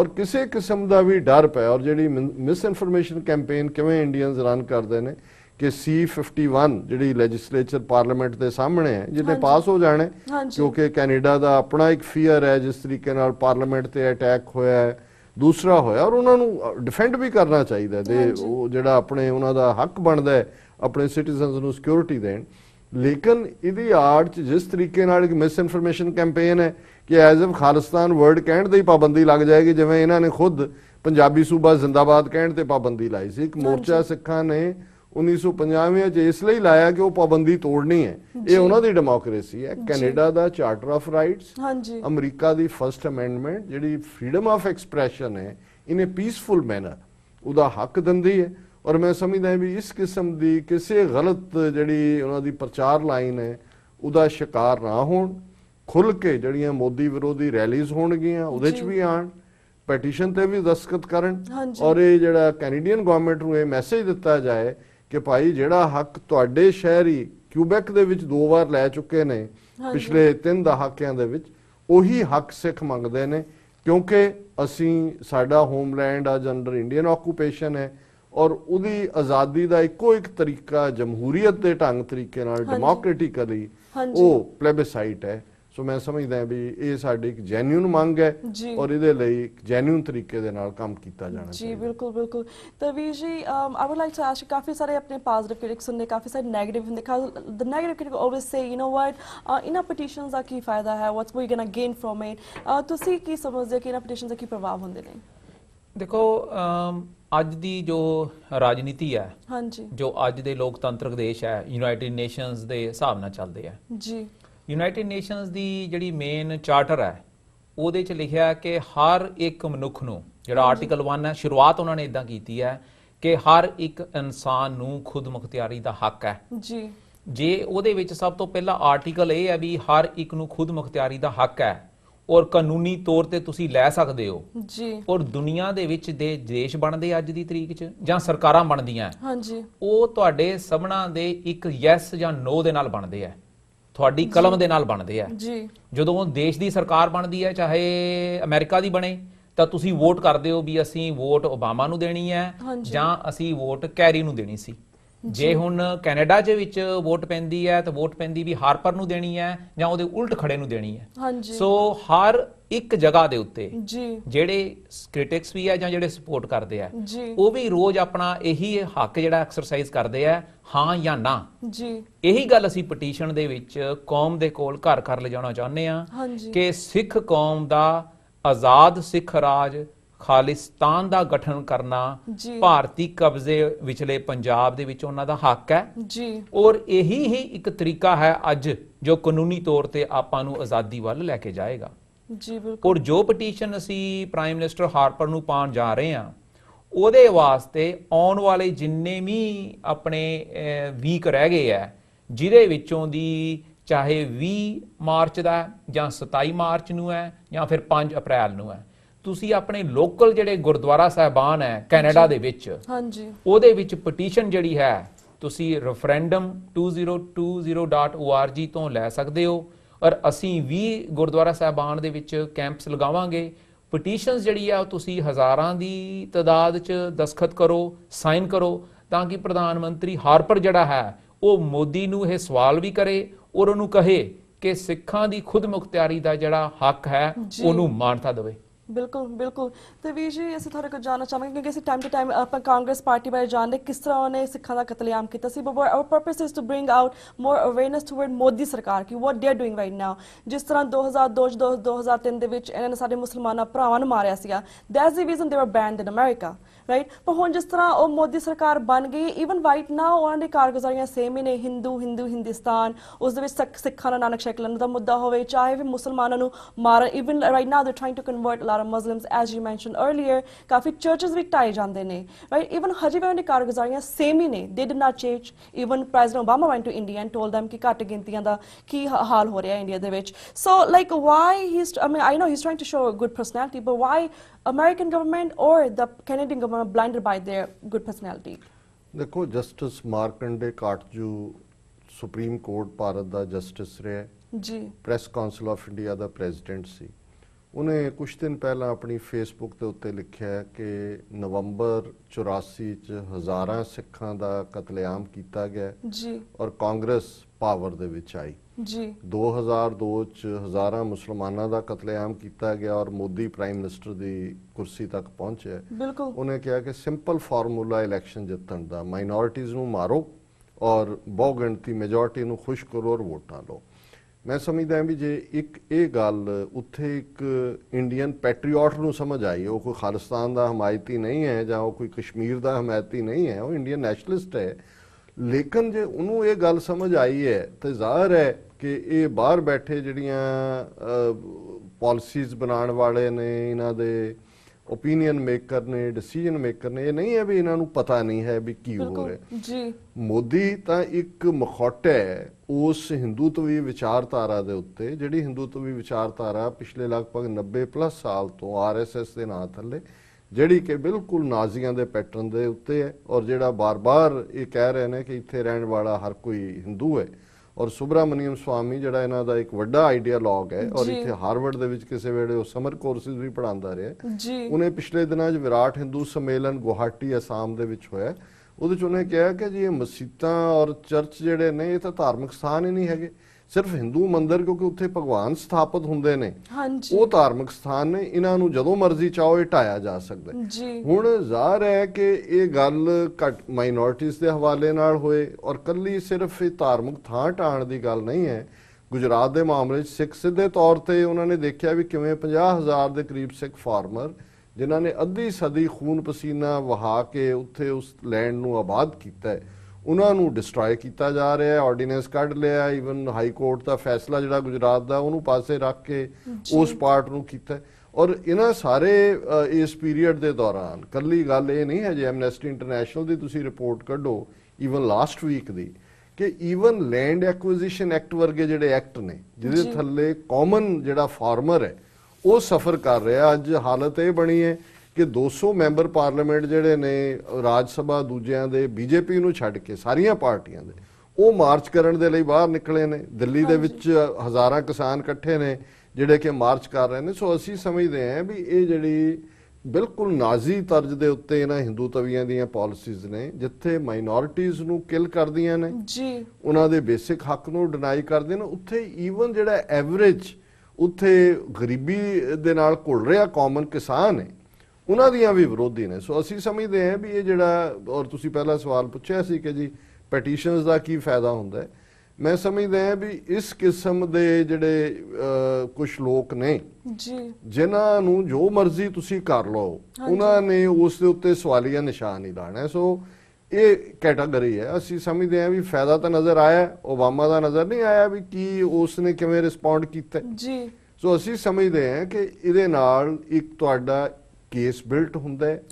ਔਰ ਕਿਸੇ ਕਿਸਮ ਦਾ ਵੀ ਡਰ ਪਿਆ ਔਰ ਜਿਹੜੀ ਮਿਸ ਇਨਫੋਰਮੇਸ਼ਨ ਕੈਂਪੇਨ ਕਿਵੇਂ ਇੰਡੀਅਨਸ ਰਨ ਕਰਦੇ ਨੇ ਕਿ C51 ਜਿਹੜੀ ਲੈਜਿਸਲੇਚਰ ਪਾਰਲੀਮੈਂਟ ਦੇ ਸਾਹਮਣੇ ਹੈ ਜਿਹਨੇ ਪਾਸ ਹੋ ਜਾਣੇ ਕਿਉਂਕਿ ਕੈਨੇਡਾ ਦਾ ਆਪਣਾ ਇੱਕ ਫੀਅਰ ਹੈ ਜਿਸ ਤਰੀਕੇ ਨਾਲ ਪਾਰਲੀਮੈਂਟ ਤੇ ਅਟੈਕ ਹੋਇਆ ਹੈ ਦੂਸਰਾ ਹੋਇਆ ਔਰ ਉਹਨਾਂ ਨੂੰ ਡਿਫੈਂਡ ਵੀ ਕਰਨਾ ਚਾਹੀਦਾ ਤੇ ਉਹ ਜਿਹੜਾ ਆਪਣੇ ਉਹਨਾਂ ਦਾ ਹੱਕ ਬਣਦਾ ਹੈ ਆਪਣੇ ਸਿਟੀਜ਼ਨਸ ਨੂੰ ਸਿਕਿਉਰਿਟੀ ਦੇਣ ਲੇਕਿਨ ਇਹਦੀ ਆੜ ਚ ਜਿਸ ਤਰੀਕੇ ਨਾਲ ਇੱਕ ਮਿਸ ਇਨਫੋਰਮੇਸ਼ਨ ਕੈਂਪੇਨ ਹੈ ਕਿ ਐਜ਼ ਅ ਖਾਲਿਸਤਾਨ ਵਰਡ ਕਹਿਣ ਤੇ ਹੀ ਪਾਬੰਦੀ ਲੱਗ ਜਾਏਗੀ ਜਿਵੇਂ ਇਹਨਾਂ ਨੇ ਖੁਦ ਪੰਜਾਬੀ ਸੂਬਾ ਜ਼ਿੰਦਾਬਾਦ ਕਹਿਣ ਤੇ ਪਾਬੰਦੀ ਲਾਈ ਸੀ ਇੱਕ ਮੋਰਚਾ ਸਿੱਖਾਂ ਨੇ 1950 ਵਿੱਚ ਇਸ ਲਈ ਲਾਇਆ ਕਿ ਉਹ ਪਾਬੰਦੀ ਤੋੜਨੀ ਹੈ ਇਹ ਉਹਨਾਂ ਦੀ ਡੈਮੋਕ੍ਰੇਸੀ ਹੈ ਕੈਨੇਡਾ ਦਾ ਚਾਰਟਰ ਆਫ ਰਾਈਟਸ ਹਾਂਜੀ ਅਮਰੀਕਾ ਦੀ ਫਰਸਟ ਅਮੈਂਡਮੈਂਟ ਜਿਹੜੀ ਫਰੀडम ਆਫ ਐਕਸਪ੍ਰੈਸ਼ਨ ਹੈ ਇਨੇ ਪੀਸਫੁਲ ਮੈਨਰ ਉਹਦਾ ਹੱਕ ਦਿੰਦੀ ਹੈ ਔਰ ਮੈਂ ਸਮਝਦਾ ਹਾਂ ਵੀ ਇਸ ਕਿਸਮ ਦੀ ਕਿਸੇ ਗਲਤ ਜਿਹੜੀ ਉਹਨਾਂ ਦੀ ਪ੍ਰਚਾਰ ਲਾਈਨ ਹੈ ਉਹਦਾ ਸ਼ਿਕਾਰ ਨਾ ਹੋਣ ਖੁੱਲ ਕੇ ਜਿਹੜੀਆਂ ਮੋਦੀ ਵਿਰੋਧੀ ਰੈਲੀਜ਼ ਹੋਣਗੀਆਂ ਉਹਦੇ 'ਚ ਵੀ ਆਣ ਪੈਟੀਸ਼ਨ ਤੇ ਵੀ ਦਸਤਖਤ ਕਰਨ ਔਰ ਇਹ ਜਿਹੜਾ ਕੈਨੇਡੀਅਨ ਗਵਰਨਮੈਂਟ ਨੂੰ ਇਹ ਮੈਸੇਜ ਦਿੱਤਾ ਜਾਏ ਕਿ ਭਾਈ ਜਿਹੜਾ ਹੱਕ ਤੁਹਾਡੇ ਸ਼ਹਿਰੀ ਕਿਊਬੈਕ ਦੇ ਵਿੱਚ ਦੋ ਵਾਰ ਲੈ ਚੁੱਕੇ ਨੇ ਪਿਛਲੇ ਤਿੰਨ ਦਹਾਕਿਆਂ ਦੇ ਵਿੱਚ ਉਹੀ ਹੱਕ ਸਿੱਖ ਮੰਗਦੇ ਨੇ ਕਿਉਂਕਿ ਅਸੀਂ ਸਾਡਾ ਹੋਮਲੈਂਡ ਆ ਜਨਰਲ ਇੰਡੀਅਨ ਆਕੂਪੇਸ਼ਨ ਹੈ ਔਰ ਉਹਦੀ ਆਜ਼ਾਦੀ ਦਾ ਇੱਕੋ ਇੱਕ ਤਰੀਕਾ ਜਮਹੂਰੀਅਤ ਦੇ ਢੰਗ ਤਰੀਕੇ ਨਾਲ ਡੈਮੋਕ੍ਰੈਟਿਕਲੀ ਉਹ ਪਲੇਬਿਸਾਈਟ ਹੈ ਸੋ ਮੈਂ ਸਮਝਦਾ ਹਾਂ ਵੀ ਇਹ ਸਾਡੀ ਇੱਕ ਜੈਨੂਇਨ ਮੰਗ ਹੈ ਔਰ ਇਹਦੇ ਲਈ ਇੱਕ ਜੈਨੂਇਨ ਤਰੀਕੇ ਦੇ ਨਾਲ ਕੰਮ ਕੀਤਾ ਜਾਣਾ ਚਾਹੀਦਾ ਜੀ ਬਿਲਕੁਲ ਬਿਲਕੁਲ ਤਵੀ ਜੀ I would like to ask ਕਾਫੀ ਸਾਰੇ ਆਪਣੇ ਪੋਜ਼ਿਟਿਵ ਕ੍ਰਿਟਿਕਸ ਨੇ ਕਾਫੀ ਸਾਰੇ ਨੈਗੇਟਿਵ ਨੇ ਹੁੰਦੇ the negative critic always say you know what in petitions ਦਾ ਕੀ ਫਾਇਦਾ ਹੈ what's we going to gain from it ਤੁਸੀਂ ਕੀ ਸਮਝਦੇ ਕਿ ਇਨ ਪਟੀਸ਼ਨਸ ਦਾ ਕੀ ਪ੍ਰਭਾਵ ਹੁੰਦੇ ਨੇ ਦੇਖੋ ਅੱਜ ਦੀ ਜੋ ਰਾਜਨੀਤੀ ਹੈ ਹਾਂਜੀ ਜੋ ਅੱਜ ਦੇ ਲੋਕਤੰਤਰਕ ਦੇਸ਼ ਹੈ ਯੂਨਾਈਟਿਡ ਨੇਸ਼ਨਸ ਦੇ ਹਿਸਾਬ ਨਾਲ ਚੱਲਦੇ ਆ ਜੀ ਯੂਨਾਈਟਿਡ ਨੇਸ਼ਨਸ ਦੀ ਜਿਹੜੀ ਮੇਨ ਚਾਰਟਰ ਹੈ ਉਹਦੇ 'ਚ ਲਿਖਿਆ ਕਿ ਹਰ ਇੱਕ ਮਨੁੱਖ ਨੂੰ ਜਿਹੜਾ ਆਰਟੀਕਲ 1 ਹੈ ਸ਼ੁਰੂਆਤ ਉਹਨਾਂ ਨੇ ਇਦਾਂ ਕੀਤੀ ਹੈ ਕਿ ਹਰ ਇੱਕ ਇਨਸਾਨ ਨੂੰ ਖੁਦ ਮੁਖਤਿਆਰੀ ਦਾ ਹੱਕ ਹੈ ਜੀ ਜੇ ਉਹਦੇ ਵਿੱਚ ਸਭ ਤੋਂ ਪਹਿਲਾ ਆਰਟੀਕਲ ਇਹ ਹੈ ਵੀ ਹਰ ਇੱਕ ਨੂੰ ਖੁਦ ਮੁਖਤਿਆਰੀ ਦਾ ਹੱਕ ਹੈ ਔਰ ਕਾਨੂੰਨੀ ਤੌਰ ਤੇ ਤੁਸੀਂ ਲੈ ਸਕਦੇ ਹੋ ਜੀ ਔਰ ਦੁਨੀਆ ਦੇ ਵਿੱਚ ਦੇ ਦੇਸ਼ ਬਣਦੇ ਅੱਜ ਦੀ ਤਰੀਕ 'ਚ ਜਾਂ ਸਰਕਾਰਾਂ ਬਣਦੀਆਂ ਹਾਂਜੀ ਉਹ ਤੁਹਾਡੇ ਸਭਨਾ ਦੇ ਇੱਕ ਯੈਸ ਜਾਂ ਨੋ ਦੇ ਨਾਲ ਬਣਦੇ ਆ ਤੁਹਾਡੀ ਕਲਮ ਦੇ ਨਾਲ ਬਣਦੇ ਆ ਜੀ ਜਦੋਂ ਦੇਸ਼ ਦੀ ਸਰਕਾਰ ਬਣਦੀ ਹੈ ਚਾਹੇ ਅਮਰੀਕਾ ਦੀ ਬਣੇ ਤਾਂ ਤੁਸੀਂ ਵੋਟ ਕਰਦੇ ਹੋ ਵੀ ਅਸੀਂ ਵੋਟ ਓਬਾਮਾ ਨੂੰ ਦੇਣੀ ਹੈ ਜਾਂ ਅਸੀਂ ਵੋਟ ਕੈਰੀ ਨੂੰ ਦੇਣੀ ਸੀ ਜੇ ਹੁਣ ਕੈਨੇਡਾ ਦੇ ਵਿੱਚ ਵੋਟ ਪੈਂਦੀ ਹੈ ਤਾਂ ਵੋਟ ਪੈਂਦੀ ਵੀ ਹਾਰਪਰ ਨੂੰ ਦੇਣੀ ਹੈ ਜਾਂ ਉਹਦੇ ਉਲਟ ਖੜੇ ਨੂੰ ਦੇਣੀ ਹੈ ਹਾਂਜੀ ਸੋ ਹਰ ਇੱਕ ਜਗ੍ਹਾ ਦੇ ਉੱਤੇ ਜੀ ਜਿਹੜੇ ਕ੍ਰਿਟਿਕਸ ਵੀ ਆ ਜਾਂ ਜਿਹੜੇ ਸਪੋਰਟ ਕਰਦੇ ਆ ਉਹ ਵੀ ਰੋਜ਼ ਆਪਣਾ ਇਹੀ ਹੱਕ ਜਿਹੜਾ ਐਕਸਰਸਾਈਜ਼ ਕਰਦੇ ਆ ਹਾਂ ਜਾਂ ਨਾ ਜੀ ਇਹੀ ਗੱਲ ਅਸੀਂ ਪਟੀਸ਼ਨ ਦੇ ਵਿੱਚ ਕੌਮ ਦੇ ਕੋਲ ਘਰ ਘਰ ਲਿਜਾਣਾ ਚਾਹੁੰਦੇ ਆ ਕਿ ਸਿੱਖ ਕੌਮ ਦਾ ਆਜ਼ਾਦ ਸਿੱਖ ਰਾਜ ਖਾਲਿਸਤਾਨ ਦਾ ਗਠਨ ਕਰਨਾ ਭਾਰਤੀ ਕਬਜ਼ੇ ਵਿਚਲੇ ਪੰਜਾਬ ਦੇ ਵਿੱਚ ਉਹਨਾਂ ਦਾ ਹੱਕ ਹੈ ਜੀ ਔਰ ਇਹੀ ਹੀ ਇੱਕ ਤਰੀਕਾ ਹੈ ਅੱਜ ਜੋ ਕਾਨੂੰਨੀ ਤੌਰ ਤੇ ਆਪਾਂ ਨੂੰ ਆਜ਼ਾਦੀ ਵੱਲ ਲੈ ਕੇ ਜਾਏਗਾ ਜੀ ਬਿਲਕੁਲ ਔਰ ਜੋ ਪਟੀਸ਼ਨ ਅਸੀਂ ਪ੍ਰਾਈਮ ਮਿਨਿਸਟਰ ਹਾਰਪਰ ਨੂੰ ਪਾਉਣ ਜਾ ਰਹੇ ਹਾਂ ਉਹਦੇ ਵਾਸਤੇ ਆਉਣ ਵਾਲੇ ਜਿੰਨੇ ਵੀ ਆਪਣੇ ਵੀਕ ਰਹਿ ਗਏ ਆ ਜਿਹਦੇ ਵਿੱਚੋਂ ਦੀ ਚਾਹੇ 20 ਮਾਰਚ ਦਾ ਜਾਂ 27 ਮਾਰਚ ਨੂੰ ਹੈ ਜਾਂ ਫਿਰ 5 ਅਪ੍ਰੈਲ ਨੂੰ ਹੈ ਤੁਸੀਂ ਆਪਣੇ ਲੋਕਲ ਜਿਹੜੇ ਗੁਰਦੁਆਰਾ ਸਾਹਿਬਾਨ ਹੈ ਕੈਨੇਡਾ ਦੇ ਵਿੱਚ ਹਾਂਜੀ ਉਹਦੇ ਵਿੱਚ ਪਟੀਸ਼ਨ ਜਿਹੜੀ ਹੈ ਤੁਸੀਂ referendum2020.org ਤੋਂ ਲੈ ਸਕਦੇ ਹੋ ਔਰ ਅਸੀਂ ਵੀ ਗੁਰਦੁਆਰਾ ਸਾਹਿਬਾਨ ਦੇ ਵਿੱਚ ਕੈਂਪਸ ਲਗਾਵਾਂਗੇ ਪਟੀਸ਼ਨਸ ਜਿਹੜੀ ਆ ਤੁਸੀਂ ਹਜ਼ਾਰਾਂ ਦੀ ਤਦਾਦ 'ਚ ਦਸਖਤ ਕਰੋ ਸਾਈਨ ਕਰੋ ਤਾਂ ਕਿ ਪ੍ਰਧਾਨ ਮੰਤਰੀ ਹਾਰਪਰ ਜਿਹੜਾ ਹੈ ਉਹ ਮੋਦੀ ਨੂੰ ਇਹ ਸਵਾਲ ਵੀ ਕਰੇ ਔਰ ਉਹਨੂੰ ਕਹੇ ਕਿ ਸਿੱਖਾਂ ਦੀ ਖੁਦਮੁਖਤਿਆਰੀ ਦਾ ਜਿਹੜਾ ਹੱਕ ਹੈ ਉਹਨੂੰ ਮਾਨਤਾ ਦੇਵੇ ਬਿਲਕੁਲ ਬਿਲਕੁਲ ਤੇ ਵੀ ਜੀ ਅਸੀਂ ਤੁਹਾਡੇ ਕੋਲ ਜਾਣਨਾ ਚਾਹਾਂਗੇ ਕਿਉਂਕਿ ਅਸੀਂ ਟਾਈਮ ਟੂ ਟਾਈਮ ਆਪਾਂ ਕਾਂਗਰਸ ਪਾਰਟੀ ਬਾਰੇ ਜਾਣਦੇ ਕਿਸ ਤਰ੍ਹਾਂ ਉਹਨੇ ਸਿੱਖਾਂ ਦਾ ਕਤਲੇਆਮ ਕੀਤਾ ਸੀ but our purpose is to bring out more awareness toward Modi ਸਰਕਾਰ ਕਿ ਵਾਟ they are doing right now ਜਿਸ ਤਰ੍ਹਾਂ 2002 2003 ਦੇ ਵਿੱਚ ਇਹਨਾਂ ਨੇ ਸਾਡੇ ਮੁਸਲਮਾਨਾਂ ਭਰਾਵਾਂ ਨੂੰ ਮਾਰਿਆ ਸੀਗਾ ਦੈਟਸ ਦੀ ਰੀਜ਼ਨ ਦੇ ਵਰ ਬੈਨਡ ਇਨ ਅਮਰੀਕਾ ਰਾਈਟ ਪਰ ਹੁਣ ਜਿਸ ਤਰ੍ਹਾਂ ਉਹ ਮੋਦੀ ਸਰਕਾਰ ਬਣ ਗਈ ਈਵਨ ਵਾਈਟ ਨਾ ਉਹਨਾਂ ਦੀ ਕਾਰਗੁਜ਼ਾਰੀਆਂ ਸੇਮ ਹੀ ਨੇ ਹਿੰਦੂ ਹਿੰਦੂ ਹਿੰਦੁਸਤਾਨ ਉਸ ਦੇ ਵਿੱਚ ਸਿੱਖਾਂ ਦਾ ਨਾਨਕ ਸ਼ੇਖ ਲੰਨ ਦਾ ਮੁੱਦਾ ਹੋਵੇ ਚਾਹੇ ਵੀ ਮੁਸਲਮਾਨਾਂ ਨੂੰ ਮਾਰ even right now they trying to convert a lot of Muslims as you mention earlier ਕਾਫੀ ਚਰਚਸ ਵੀ ਟਾਈ ਜਾਂਦੇ ਨੇ ਰਾਈਟ ਈਵਨ ਹਜੇ ਵੀ ਉਹਨਾਂ ਦੀ ਕਾਰਗੁਜ਼ਾਰੀਆਂ ਸੇਮ ਹੀ ਨੇ they did not change even president Obama went to India and told them ਕਿ ਘੱਟ ਗਿਣਤੀਆਂ ਦਾ ਕੀ ਹਾਲ ਹੋ ਰਿਹਾ ਇੰਡੀਆ ਦੇ ਵਿੱਚ so like Y he I mean I know he is trying to show a good personality but why American government or the Canadian government blinded by their good personality? ਦੇਖੋ justice Markandey Katju supreme court Bharat ਦਾ justice ਰਿਹਾ ਜੀ press council of India ਦਾ president ਸੀ ਉਹਨੇ ਕੁਝ ਦਿਨ ਪਹਿਲਾਂ ਆਪਣੀ ਫੇਸਬੁੱਕ ਤੇ ਉੱਤੇ ਲਿਖਿਆ ਕਿ ਨਵੰਬਰ 84 ਚ ਹਜ਼ਾਰਾਂ ਸਿੱਖਾਂ ਦਾ ਕਤਲੇਆਮ ਕੀਤਾ ਗਿਆ ਜੀ ਔਰ ਕਾਂਗਰਸ ਪਾਵਰ ਦੇ ਵਿੱਚ ਆਈ ਜੀ 2002 ਚ ਹਜ਼ਾਰਾਂ ਮੁਸਲਮਾਨਾਂ ਦਾ ਕਤਲੇਆਮ ਕੀਤਾ ਗਿਆ ਔਰ ਮੋਦੀ ਪ੍ਰਾਈਮ ਮਿਨਿਸਟਰ ਦੀ ਕੁਰਸੀ ਤੱਕ ਪਹੁੰਚਿਆ ਬਿਲਕੁਲ ਉਹਨੇ ਕਿਹਾ ਕਿ ਸਿੰਪਲ ਫਾਰਮੂਲਾ ਇਲੈਕਸ਼ਨ ਜਿੱਤਣ ਦਾ ਮਾਈਨੋਰਟੀਜ਼ ਨੂੰ ਮਾਰੋ ਔਰ ਬਹੁ ਗਿਣਤੀ ਮੈਜੋਰਟੀ ਨੂੰ ਖੁਸ਼ ਕਰੋ ਔਰ ਵੋਟਾਂ ਲਓ ਮੈਂ ਸਮਝਦਾ ਹਾਂ ਵੀ ਜੇ ਇੱਕ ਇਹ ਗੱਲ ਉੱਥੇ ਇੱਕ ਇੰਡੀਅਨ ਪੈਟਰੀਓਟ ਨੂੰ ਸਮਝ ਆਈ ਉਹ ਕੋਈ ਖਾਲਿਸਤਾਨ ਦਾ ਹਮਾਇਤੀ ਨਹੀਂ ਹੈ ਜਾਂ ਉਹ ਕੋਈ ਕਸ਼ਮੀਰ ਦਾ ਹਮਾਇਤੀ ਨਹੀਂ ਹੈ ਉਹ ਇੰਡੀਅਨ ਨੈਸ਼ਨਲਿਸਟ ਹੈ ਲੇਕਿਨ ਜੇ ਉਹਨੂੰ ਇਹ ਗੱਲ ਸਮਝ ਆਈ ਹੈ ਤੇ ਜ਼ਾਹਰ ਹੈ ਕਿ ਇਹ ਬਾਹਰ ਬੈਠੇ ਜਿਹੜੀਆਂ ਪਾਲਿਸੀਜ਼ ਬਣਾਉਣ ਵਾਲੇ ਨੇ ਇਹਨਾਂ ਦੇ opinion maker ਨੇ decision maker ਨੇ ਇਹ ਨਹੀਂ ਹੈ ਵੀ ਇਹਨਾਂ ਨੂੰ ਪਤਾ ਨਹੀਂ ਹੈ ਵੀ ਕੀ ਹੋ ਰਿਹਾ ਜੀ ਮੋਦੀ ਤਾਂ ਇੱਕ ਮਖੌਟਾ ਹੈ ਉਸ ਹਿੰਦੂਤਵੀ ਵਿਚਾਰਧਾਰਾ ਦੇ ਉੱਤੇ ਜਿਹੜੀ ਹਿੰਦੂਤਵੀ ਵਿਚਾਰਧਾਰਾ ਪਿਛਲੇ ਲਗਭਗ 90 ਪਲੱਸ ਸਾਲ ਤੋਂ ਆਰਐਸਐਸ ਦੇ ਨਾਂ ਥੱਲੇ ਜਿਹੜੀ ਕਿ ਬਿਲਕੁਲ ਨਾਜ਼ੀਆਂ ਦੇ ਪੈਟਰਨ ਦੇ ਉੱਤੇ ਹੈ ਔਰ ਜਿਹੜਾ ਬਾਰ-ਬਾਰ ਇਹ ਕਹਿ ਰਹੇ ਨੇ ਕਿ ਇੱਥੇ ਰਹਿਣ ਵਾਲਾ ਹਰ ਕੋਈ Hindu ਹੈ ਔਰ ਸੁਬਰਾਮਨੀਅਮ ਸਵਾਮੀ ਜਿਹੜਾ ਇਹਨਾਂ ਦਾ ਇੱਕ ਵੱਡਾ ਆਈਡੀਆਲੌਗ ਹੈ ਔਰ ਇੱਥੇ ਹਾਰਵਰਡ ਦੇ ਵਿੱਚ ਕਿਸੇ ਵੇਲੇ ਉਹ ਸਮਰ ਕੋਰਸਿਸ ਵੀ ਪੜਾਉਂਦਾ ਰਿਹਾ ਜੀ ਉਹਨੇ ਪਿਛਲੇ ਦਿਨਾਂ 'ਚ ਵਿਰਾਟ Hindu ਸੰਮੇਲਨ ਗੁਹਾਟੀ ਅਸਾਮ ਦੇ ਵਿੱਚ ਹੋਇਆ ਉਹਦੇ 'ਚ ਉਹਨੇ ਕਿਹਾ ਕਿ ਜੀ ਇਹ ਮਸੀਤਾਂ ਔਰ ਚਰਚ ਜਿਹੜੇ ਨੇ ਇਹ ਤਾਂ ਧਾਰਮਿਕ ਸਥਾਨ ਹੀ ਨਹੀਂ ਹੈਗੇ ਸਿਰਫ ਹਿੰਦੂ ਮੰਦਿਰ ਕਿਉਂਕਿ ਉੱਥੇ ਭਗਵਾਨ ਸਥਾਪਿਤ ਹੁੰਦੇ ਨੇ ਹਾਂਜੀ ਉਹ ਧਾਰਮਿਕ ਸਥਾਨ ਨੇ ਇਹਨਾਂ ਨੂੰ ਜਦੋਂ ਮਰਜ਼ੀ ਚਾਹੋ ਹਟਾਇਆ ਜਾ ਸਕਦਾ ਜੀ ਹੁਣ ਜ਼ਾਹਰ ਹੈ ਕਿ ਇਹ ਗੱਲ ਘੱਟ ਮਾਈਨੋਰਟੀਜ਼ ਦੇ ਹਵਾਲੇ ਨਾਲ ਹੋਏ ਔਰ ਕੱਲੀ ਸਿਰਫ ਇਹ ਧਾਰਮਿਕ ਥਾਂ ਟਾਣ ਦੀ ਗੱਲ ਨਹੀਂ ਹੈ ਗੁਜਰਾਤ ਦੇ ਮਾਮਲੇ 'ਚ ਸਿੱਖ ਸਿੱਧੇ ਤੌਰ ਤੇ ਉਹਨਾਂ ਨੇ ਦੇਖਿਆ ਵੀ ਕਿਵੇਂ 50000 ਦੇ ਕਰੀਬ ਸਿੱਖ ਫਾਰਮਰ ਜਿਨ੍ਹਾਂ ਨੇ ਅੱਧੀ ਸਦੀ ਖੂਨ ਪਸੀਨਾ ਵਹਾ ਕੇ ਉੱਥੇ ਉਸ ਲੈਂਡ ਨੂੰ ਆਬਾਦ ਕੀਤਾ ਹੈ ਉਹਨਾਂ ਨੂੰ ਡਿਸਟਰੋਏ ਕੀਤਾ ਜਾ ਰਿਹਾ ਹੈ ਆਰਡੀਨੈਂਸ ਕੱਢ ਲਿਆ ਇਵਨ ਹਾਈ ਕੋਰਟ ਦਾ ਫੈਸਲਾ ਜਿਹੜਾ ਗੁਜਰਾਤ ਦਾ ਉਹਨੂੰ ਪਾਸੇ ਰੱਖ ਕੇ ਉਸ ਪਾਰਟ ਨੂੰ ਕੀਤਾ ਔਰ ਇਹਨਾਂ ਸਾਰੇ ਇਸ ਪੀਰੀਅਡ ਦੇ ਦੌਰਾਨ ਕੱਲੀ ਗੱਲ ਇਹ ਨਹੀਂ ਹੈ ਜੇ ਐਮਨੈਸਟੀ ਇੰਟਰਨੈਸ਼ਨਲ ਦੀ ਤੁਸੀਂ ਰਿਪੋਰਟ ਕੱਢੋ ਇਵਨ ਲਾਸਟ ਵੀਕ ਦੀ ਕਿ ਇਵਨ ਲੈਂਡ ਐਕਵਿਜ਼ੀਸ਼ਨ ਐਕਟ ਵਰਗੇ ਜਿਹੜੇ ਐਕਟ ਨੇ ਜਿਹਦੇ ਥੱਲੇ ਕਾਮਨ ਜਿਹੜਾ ਫਾਰਮਰ ਹੈ ਉਹ ਸਫਰ ਕਰ ਰਿਹਾ ਅੱਜ ਹਾਲਤ ਇਹ ਬਣੀ ਹੈ ਕਿ 200 ਮੈਂਬਰ ਪਾਰਲੀਮੈਂਟ ਜਿਹੜੇ ਨੇ ਰਾਜ ਸਭਾ ਦੂਜਿਆਂ ਦੇ ਬੀਜੇਪੀ ਨੂੰ ਛੱਡ ਕੇ ਸਾਰੀਆਂ ਪਾਰਟੀਆਂ ਦੇ ਉਹ ਮਾਰਚ ਕਰਨ ਦੇ ਲਈ ਬਾਹਰ ਨਿਕਲੇ ਨੇ ਦਿੱਲੀ ਦੇ ਵਿੱਚ ਹਜ਼ਾਰਾਂ ਕਿਸਾਨ ਇਕੱਠੇ ਨੇ ਜਿਹੜੇ ਕਿ ਮਾਰਚ ਕਰ ਰਹੇ ਨੇ ਸੋ ਅਸੀਂ ਸਮਝਦੇ ਹਾਂ ਵੀ ਇਹ ਜਿਹੜੀ ਬਿਲਕੁਲ ਨਾਜ਼ੀ ਤਰਜ ਦੇ ਉੱਤੇ ਇਹਨਾਂ ਹਿੰਦੂ ਤਵੀਆਂ ਦੀਆਂ ਪਾਲਿਸੀਜ਼ ਨੇ ਜਿੱਥੇ ਮਾਈਨੋਰਿਟੀਜ਼ ਨੂੰ ਕਿਲ ਕਰਦੀਆਂ ਨੇ ਜੀ ਉਹਨਾਂ ਦੇ ਬੇਸਿਕ ਹੱਕ ਨੂੰ ਡਿਨਾਈ ਕਰਦੇ ਨੇ ਉੱਥੇ ਈਵਨ ਜਿਹੜਾ ਐਵਰੇਜ ਉੱਥੇ ਗਰੀਬੀ ਦੇ ਨਾਲ ਘੁਲ ਰਿਹਾ ਕਾਮਨ ਕਿਸਾਨ ਹੈ ਉਹਨਾਂ ਦੀਆਂ ਵੀ ਵਿਰੋਧੀ ਨੇ ਸੋ ਅਸੀਂ ਸਮਝਦੇ ਹਾਂ ਵੀ ਇਹ ਜਿਹੜਾ ਔਰ ਤੁਸੀਂ ਪਹਿਲਾ ਸਵਾਲ ਪੁੱਛਿਆ ਸੀ ਕਿ ਜੀ ਪਟੀਸ਼ਨਸ ਦਾ ਕੀ ਫਾਇਦਾ ਹੁੰਦਾ ਹੈ ਮੈਂ ਸਮਝਦਾ ਹਾਂ ਵੀ ਇਸ ਕਿਸਮ ਦੇ ਜਿਹੜੇ ਕੁਝ ਲੋਕ ਨੇ ਜੀ ਜਿਨ੍ਹਾਂ ਨੂੰ ਜੋ ਮਰਜ਼ੀ ਤੁਸੀਂ ਕਰ ਲਓ ਉਹਨਾਂ ਨੇ ਉਸ ਦੇ ਉੱਤੇ ਸਵਾਲੀਆ ਨਿਸ਼ਾਨ ਨਹੀਂ ਲਾਣਾ ਸੋ ਇਹ ਕੈਟਾਗਰੀ ਹੈ ਅਸੀਂ ਸਮਝਦੇ ਹਾਂ ਵੀ ਫਾਇਦਾ ਤਾਂ ਨਜ਼ਰ ਆਇਆ ਓਬਾਮਾ ਦਾ ਨਜ਼ਰ ਨਹੀਂ ਆਇਆ ਵੀ ਕੀ ਉਸ ਨੇ ਕਿਵੇਂ ਰਿਸਪੌਂਡ ਕੀਤਾ ਜੀ ਸੋ ਅਸੀਂ ਸਮਝਦੇ ਹਾਂ ਕਿ ਇਹਦੇ ਨਾਲ ਇੱਕ ਤੁਹਾਡਾ ਕੇਸ ਬਿਲਟ ਹੁੰਦਾ ਹੈ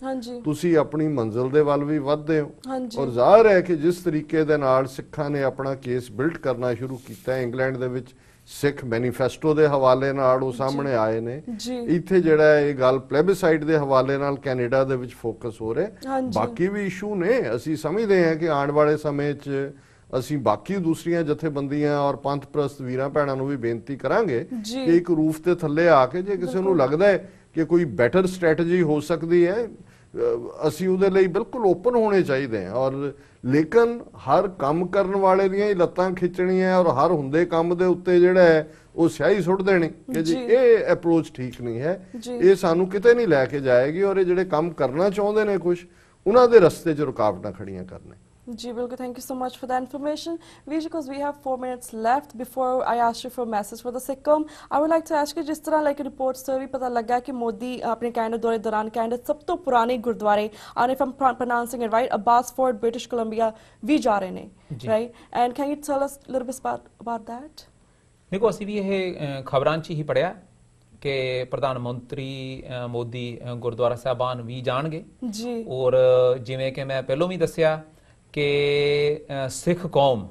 ਤੁਸੀਂ ਆਪਣੀ ਮੰਜ਼ਿਲ ਦੇ ਵੱਲ ਵੀ ਵਧਦੇ ਹੋ ਔਰ ਜ਼ਾਹਰ ਹੈ ਕਿ ਜਿਸ ਤਰੀਕੇ ਦੇ ਨਾਲ ਸਿੱਖਾਂ ਨੇ ਆਪਣਾ ਕੇਸ ਬਿਲਟ ਕਰਨਾ ਸ਼ੁਰੂ ਕੀਤਾ ਹੈ ਇੰਗਲੈਂਡ ਦੇ ਵਿੱਚ ਸਿੱਖ ਮੈਨੀਫੈਸਟੋ ਦੇ ਹਵਾਲੇ ਨਾਲ ਉਹ ਸਾਹਮਣੇ ਆਏ ਨੇ ਇੱਥੇ ਜਿਹੜਾ ਇਹ ਗੱਲ ਪਲੇਬਿਸਾਈਡ ਦੇ ਹਵਾਲੇ ਨਾਲ ਕੈਨੇਡਾ ਦੇ ਵਿੱਚ ਫੋਕਸ ਹੋ ਰਿਹਾ ਬਾਕੀ ਵੀ ਇਸ਼ੂ ਨੇ ਅਸੀਂ ਸਮਝਦੇ ਹਾਂ ਕਿ ਆਉਣ ਵਾਲੇ ਸਮੇਂ 'ਚ ਅਸੀਂ ਬਾਕੀ ਦੂਸਰੀਆਂ ਜਥੇਬੰਦੀਆਂ ਔਰ ਪੰਥ ਪ੍ਰਸਤ ਵੀਰਾਂ ਭੈਣਾਂ ਨੂੰ ਵੀ ਬੇਨਤੀ ਕਰਾਂਗੇ ਕਿ ਇੱਕ ਰੂਫ ਤੇ ਥੱਲੇ ਆ ਕੇ ਜੇ ਕਿਸੇ ਨੂੰ ਲੱਗਦਾ ਹੈ ਕਿ ਕੋਈ ਬੈਟਰ ਸਟ੍ਰੈਟਜੀ ਹੋ ਸਕਦੀ ਹੈ ਅਸੀਂ ਉਹਦੇ ਲਈ ਬਿਲਕੁਲ ਓਪਨ ਹੋਣੇ ਚਾਹੀਦੇ ਹਾਂ ਔਰ ਲੇਕਿਨ ਹਰ ਕੰਮ ਕਰਨ ਵਾਲੇ ਦੀਆਂ ਹੀ ਲੱਤਾਂ ਖਿੱਚਣੀਆਂ ਔਰ ਹਰ ਹੁੰਦੇ ਕੰਮ ਦੇ ਉੱਤੇ ਜਿਹੜਾ ਹੈ ਉਹ ਸਿਆਹੀ ਸੁੱਟ ਦੇਣੀ ਕਿ ਜੀ ਇਹ ਅਪਰੋਚ ਠੀਕ ਨਹੀਂ ਹੈ ਇਹ ਸਾਨੂੰ ਕਿਤੇ ਨਹੀਂ ਲੈ ਕੇ ਜਾਏਗੀ ਔਰ ਇਹ ਜਿਹੜੇ ਕੰਮ ਕਰਨਾ ਚਾਹੁੰਦੇ ਨੇ ਕੁਝ ਉਹਨਾਂ ਦੇ ਰਸਤੇ 'ਚ ਰੁਕਾਵਟਾਂ ਖੜੀਆਂ ਕਰਨੇ Jibril, thank you so much for that information. Vijay, because we have four minutes left before I ask you for a message for the sitcom, I would like to ask you, just like a report survey, pata laga ki Modi apne kind of dore duran kind of sabto purani gurdwara, and if I'm pronouncing it right, Abbas Fort, British Columbia, Vijay Rene, right? And can you tell us a little bit about, that? Because as we have khabran chi hi padaya, ke pradhan mantri Modi gurdwara sahaban Vijay Rene, and jime ke main pehlo mi ਕਿ ਸਿੱਖ ਕੌਮ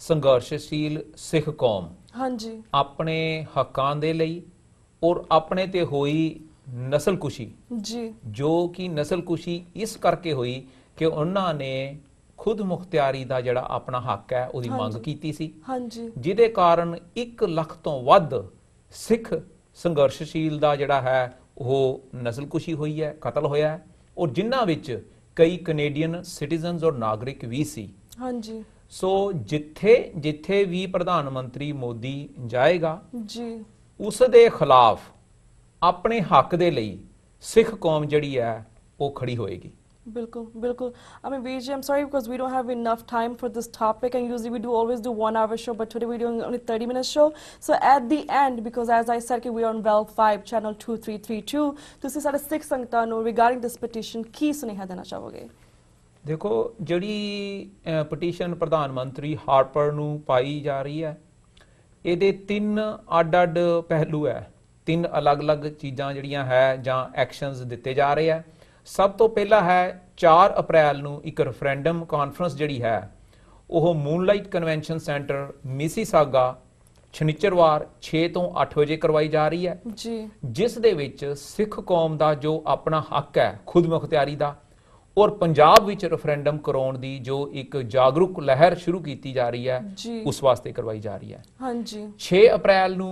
ਸੰਘਰਸ਼ਸ਼ੀਲ ਸਿੱਖ ਕੌਮ ਹਾਂਜੀ ਆਪਣੇ ਹੱਕਾਂ ਦੇ ਲਈ ਔਰ ਆਪਣੇ ਤੇ ਹੋਈ ਨਸਲਕੁਸ਼ੀ ਜੀ ਜੋ ਕਿ ਨਸਲਕੁਸ਼ੀ ਇਸ ਕਰਕੇ ਹੋਈ ਕਿ ਉਹਨਾਂ ਨੇ ਖੁਦ ਮੁਖਤਿਆਰੀ ਦਾ ਜਿਹੜਾ ਆਪਣਾ ਹੱਕ ਹੈ ਉਹਦੀ ਮੰਗ ਕੀਤੀ ਸੀ ਹਾਂਜੀ ਜਿਹਦੇ ਕਾਰਨ 1 ਲੱਖ ਤੋਂ ਵੱਧ ਸਿੱਖ ਸੰਘਰਸ਼ਸ਼ੀਲ ਦਾ ਜਿਹੜਾ ਹੈ ਉਹ ਨਸਲਕੁਸ਼ੀ ਹੋਈ ਹੈ ਕਤਲ ਹੋਇਆ ਹੈ ਔਰ ਜਿਨ੍ਹਾਂ ਵਿੱਚ ਕਈ ਕੈਨੇਡੀਅਨ ਸਿਟੀਜ਼ਨਸ ਔਰ ਨਾਗਰਿਕ ਵੀ ਸੀ ਹਾਂਜੀ ਸੋ ਜਿੱਥੇ ਜਿੱਥੇ ਵੀ ਪ੍ਰਧਾਨ ਮੰਤਰੀ ਮੋਦੀ ਜਾਏਗਾ ਜੀ ਉਸ ਦੇ ਖਿਲਾਫ ਆਪਣੇ ਹੱਕ ਦੇ ਲਈ ਸਿੱਖ ਕੌਮ ਜਿਹੜੀ ਹੈ ਉਹ ਖੜੀ ਹੋਏਗੀ Bilkul, bilkul. I mean, BJ, I'm sorry because we don't have enough time for this topic, and usually we do always do one hour show, but today we're doing only 30 minutes show. So at the end, because as I said, we are on Well 5, channel 2332, this is ਸਿੱਖ ਸੰਗਤਾਂ ਨੂੰ regarding ਦਿਸ petition ਕੀ ਸੁਨੇਹਾ ਦੇਣਾ ਚਾਹੋਗੇ? ਦੇਖੋ ਜਿਹੜੀ petition ਪ੍ਰਧਾਨ ਮੰਤਰੀ Harper ਨੂੰ ਪਾਈ ਜਾ ਰਹੀ ਹੈ ਇਹਦੇ ਤਿੰਨ ਅੱਡ-ਅੱਡ ਪਹਿਲੂ ਹੈ ਤਿੰਨ ਅਲੱਗ-ਅਲੱਗ ਚੀਜ਼ਾਂ ਜਿਹੜੀਆਂ ਹੈ ਜਾਂ ਐਕਸ਼ਨਸ ਦਿੱਤੇ ਜਾ ਰਹੇ ਹੈ ਸਭ ਤੋਂ ਪਹਿਲਾ ਹੈ 4 ਅਪ੍ਰੈਲ ਨੂੰ ਇੱਕ ਰੈਫਰੈਂਡਮ ਕਾਨਫਰੰਸ ਜਿਹੜੀ ਹੈ ਉਹ ਮੂਨਲਾਈਟ ਕਨਵੈਨਸ਼ਨ ਸੈਂਟਰ ਮਿਸੀਸਾਗਾ ਸ਼ਨੀਚਰਵਾਰ 6 ਤੋਂ 8 ਵਜੇ ਕਰਵਾਈ ਜਾ ਰਹੀ ਹੈ ਜੀ ਜਿਸ ਦੇ ਵਿੱਚ ਸਿੱਖ ਕੌਮ ਦਾ ਜੋ ਆਪਣਾ ਹੱਕ ਹੈ ਖੁਦਮੁਖਤਿਆਰੀ ਦਾ ਔਰ ਪੰਜਾਬ ਵਿੱਚ ਰੈਫਰੈਂਡਮ ਕਰਾਉਣ ਦੀ ਜੋ ਇੱਕ ਜਾਗਰੂਕ ਲਹਿਰ ਸ਼ੁਰੂ ਕੀਤੀ ਜਾ ਰਹੀ ਹੈ ਉਸ ਵਾਸਤੇ ਕਰਵਾਈ ਜਾ ਰਹੀ ਹੈ ਹਾਂਜੀ 6 ਅਪ੍ਰੈਲ ਨੂੰ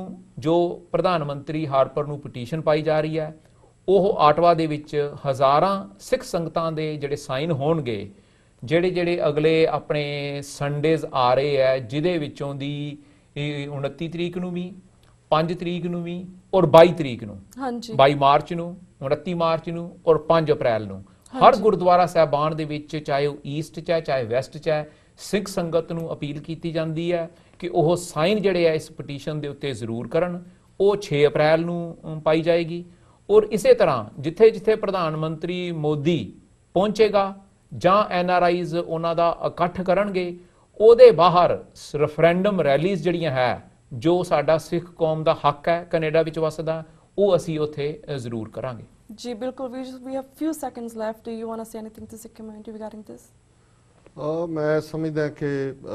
ਜੋ ਪ੍ਰਧਾਨ ਮੰਤਰੀ ਹਾਰਪਰ ਨੂੰ ਪਟੀਸ਼ਨ ਪਾਈ ਜਾ ਰਹੀ ਹੈ ਉਹ ਆਟਵਾ ਦੇ ਵਿੱਚ ਹਜ਼ਾਰਾਂ ਸਿੱਖ ਸੰਗਤਾਂ ਦੇ ਜਿਹੜੇ ਸਾਈਨ ਹੋਣਗੇ ਜਿਹੜੇ ਜਿਹੜੇ ਅਗਲੇ ਆਪਣੇ ਸੰਡੇਜ਼ ਆ ਰਹੇ ਐ ਜਿਹਦੇ ਵਿੱਚੋਂ ਦੀ 29 ਤਰੀਕ ਨੂੰ ਵੀ 5 ਤਰੀਕ ਨੂੰ ਵੀ ਔਰ 22 ਤਰੀਕ ਨੂੰ ਹਾਂਜੀ 22 ਮਾਰਚ ਨੂੰ 29 ਮਾਰਚ ਨੂੰ ਔਰ 5 ਅਪ੍ਰੈਲ ਨੂੰ ਹਰ ਗੁਰਦੁਆਰਾ ਸਾਹਿਬਾਨ ਦੇ ਵਿੱਚ ਚਾਹੇ ਉਹ ਈਸਟ ਹੈ ਚਾਹੇ ਵੈਸਟ ਚਾਹੇ ਸਿੱਖ ਸੰਗਤ ਨੂੰ ਅਪੀਲ ਕੀਤੀ ਜਾਂਦੀ ਹੈ ਕਿ ਉਹ ਸਾਈਨ ਜਿਹੜੇ ਆ ਇਸ ਪਟੀਸ਼ਨ ਦੇ ਉੱਤੇ ਜ਼ਰੂਰ ਕਰਨ ਉਹ 6 ਅਪ੍ਰੈਲ ਨੂੰ ਪਾਈ ਜਾਏਗੀ ਔਰ ਇਸੇ ਤਰ੍ਹਾਂ ਜਿੱਥੇ-ਜਿੱਥੇ ਪ੍ਰਧਾਨ ਮੰਤਰੀ ਮੋਦੀ ਪਹੁੰਚੇਗਾ ਜਾਂ ਐਨ ਆਰ ਆਈਜ਼ ਉਹਨਾਂ ਦਾ ਇਕੱਠ ਕਰਨਗੇ ਉਹਦੇ ਬਾਹਰ ਰੈਫਰੈਂਡਮ ਰੈਲੀਜ਼ ਜਿਹੜੀਆਂ ਹੈ ਜੋ ਸਾਡਾ ਸਿੱਖ ਕੌਮ ਦਾ ਹੱਕ ਹੈ ਕੈਨੇਡਾ ਵਿੱਚ ਵਸਦਾ ਉਹ ਅਸੀਂ ਉੱਥੇ ਜ਼ਰੂਰ ਕਰਾਂਗੇ ਜੀ ਬਿਲਕੁਲ ਵੀ we have few seconds left do you want to say anything to Sikh community regarding this ਮੈਂ ਸਮਝਦਾ ਕਿ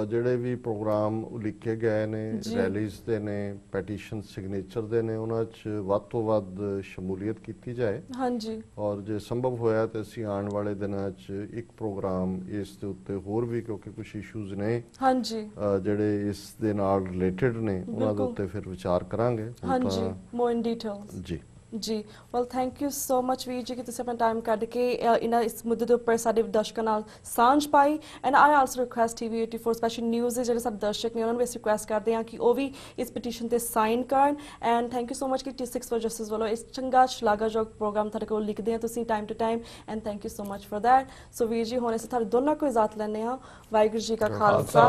ਜਿਹੜੇ ਵੀ ਪ੍ਰੋਗਰਾਮ ਲਿਖੇ ਗਏ ਨੇ ਰੈਲੀਜ਼ ਦੇ ਨੇ ਪੈਟੀਸ਼ਨ ਸਿਗਨੇਚਰ ਦੇ ਨੇ ਉਹਨਾਂ 'ਚ ਵੱਧ ਤੋਂ ਵੱਧ ਸ਼ਮੂਲੀਅਤ ਕੀਤੀ ਜਾਏ ਹਾਂਜੀ ਔਰ ਜੇ ਸੰਭਵ ਹੋਇਆ ਤੇ ਅਸੀਂ ਆਉਣ ਵਾਲੇ ਦਿਨਾਂ 'ਚ ਇੱਕ ਪ੍ਰੋਗਰਾਮ ਇਸ ਦੇ ਉੱਤੇ ਹੋਰ ਵੀ ਕਿਉਂਕਿ ਕੁਝ ਇਸ਼ੂਜ਼ ਨੇ ਹਾਂਜੀ ਜਿਹੜੇ ਇਸ ਦੇ ਨਾਲ ਰਿਲੇਟਡ ਨੇ ਉਹਨਾਂ ਦੇ ਉੱਤੇ ਫਿਰ ਵਿਚਾਰ ਕਰਾਂਗੇ ਹਾਂਜੀ ਮੋਰ ਇਨ ਡੀਟੇਲਸ ਜੀ ਜੀ well thank you so much ਵੀਰ ਜੀ ਕਿ ਤੁਸੀਂ ਆਪਣਾ ਟਾਈਮ ਕੱਢ ਕੇ ਇਹਨਾਂ ਇਸ ਮੁੱਦੇ ਦੇ ਉੱਪਰ ਸਾਡੇ ਦਰਸ਼ਕਾਂ ਨਾਲ ਸਾਂਝ ਪਾਈ and I also request TV 84 special news ਜਿਹੜੇ ਸਾਡੇ ਦਰਸ਼ਕ ਨੇ ਉਹਨਾਂ ਨੂੰ ਵੀ ਰਿਕੁਐਸਟ ਕਰਦੇ ਹਾਂ ਕਿ ਉਹ ਵੀ ਇਸ ਪਟੀਸ਼ਨ ਤੇ ਸਾਈਨ ਕਰਨ and thank you so much ਕਿ ਟੀ6 ਫॉर ਜਸਟਿਸ ਵੱਲੋਂ ਇਸ ਚੰਗਾ ਸ਼ਲਾਘਾਯੋਗ ਪ੍ਰੋਗਰਾਮ ਤੁਹਾਡੇ ਕੋਲ ਲਿਖਦੇ ਆ ਤੁਸੀਂ time to time and thank you so much for that so ਵੀਰ ਜੀ ਹੁਣ ਅਸੀਂ ਤੁਹਾਡੇ ਦੋਨਾਂ ਕੋ ਇਜਾਤ ਲੈਣੇ ਆ ਵਾਹਿਗੁਰੂ ਜੀ ਕਾ ਖਾਲਸਾ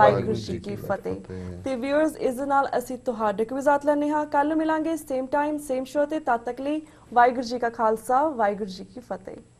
ਵਾਹਿਗੁਰੂ ਜੀ ਕੀ ਫਤਿਹ ਤੇ ਵੀਅਰਸ ਇਸ ਨਾਲ ਅਸੀਂ ਤੁਹਾਡੇ ਕੋ ਇਜਾਤ ਲੈਣੇ ਆ ਕੱਲ ਮਿਲਾਂਗੇ ਸੇਮ ਟਾਈਮ ਸੇਮ ਸ਼ੋਅ ਤੇ ਤਦ ਤੱਕ ਲਈ ਵਾਹਿਗੁਰੂ ਜੀ ਕਾ ਖਾਲਸਾ ਵਾਹਿਗੁਰੂ ਜੀ ਕੀ ਫਤਿਹ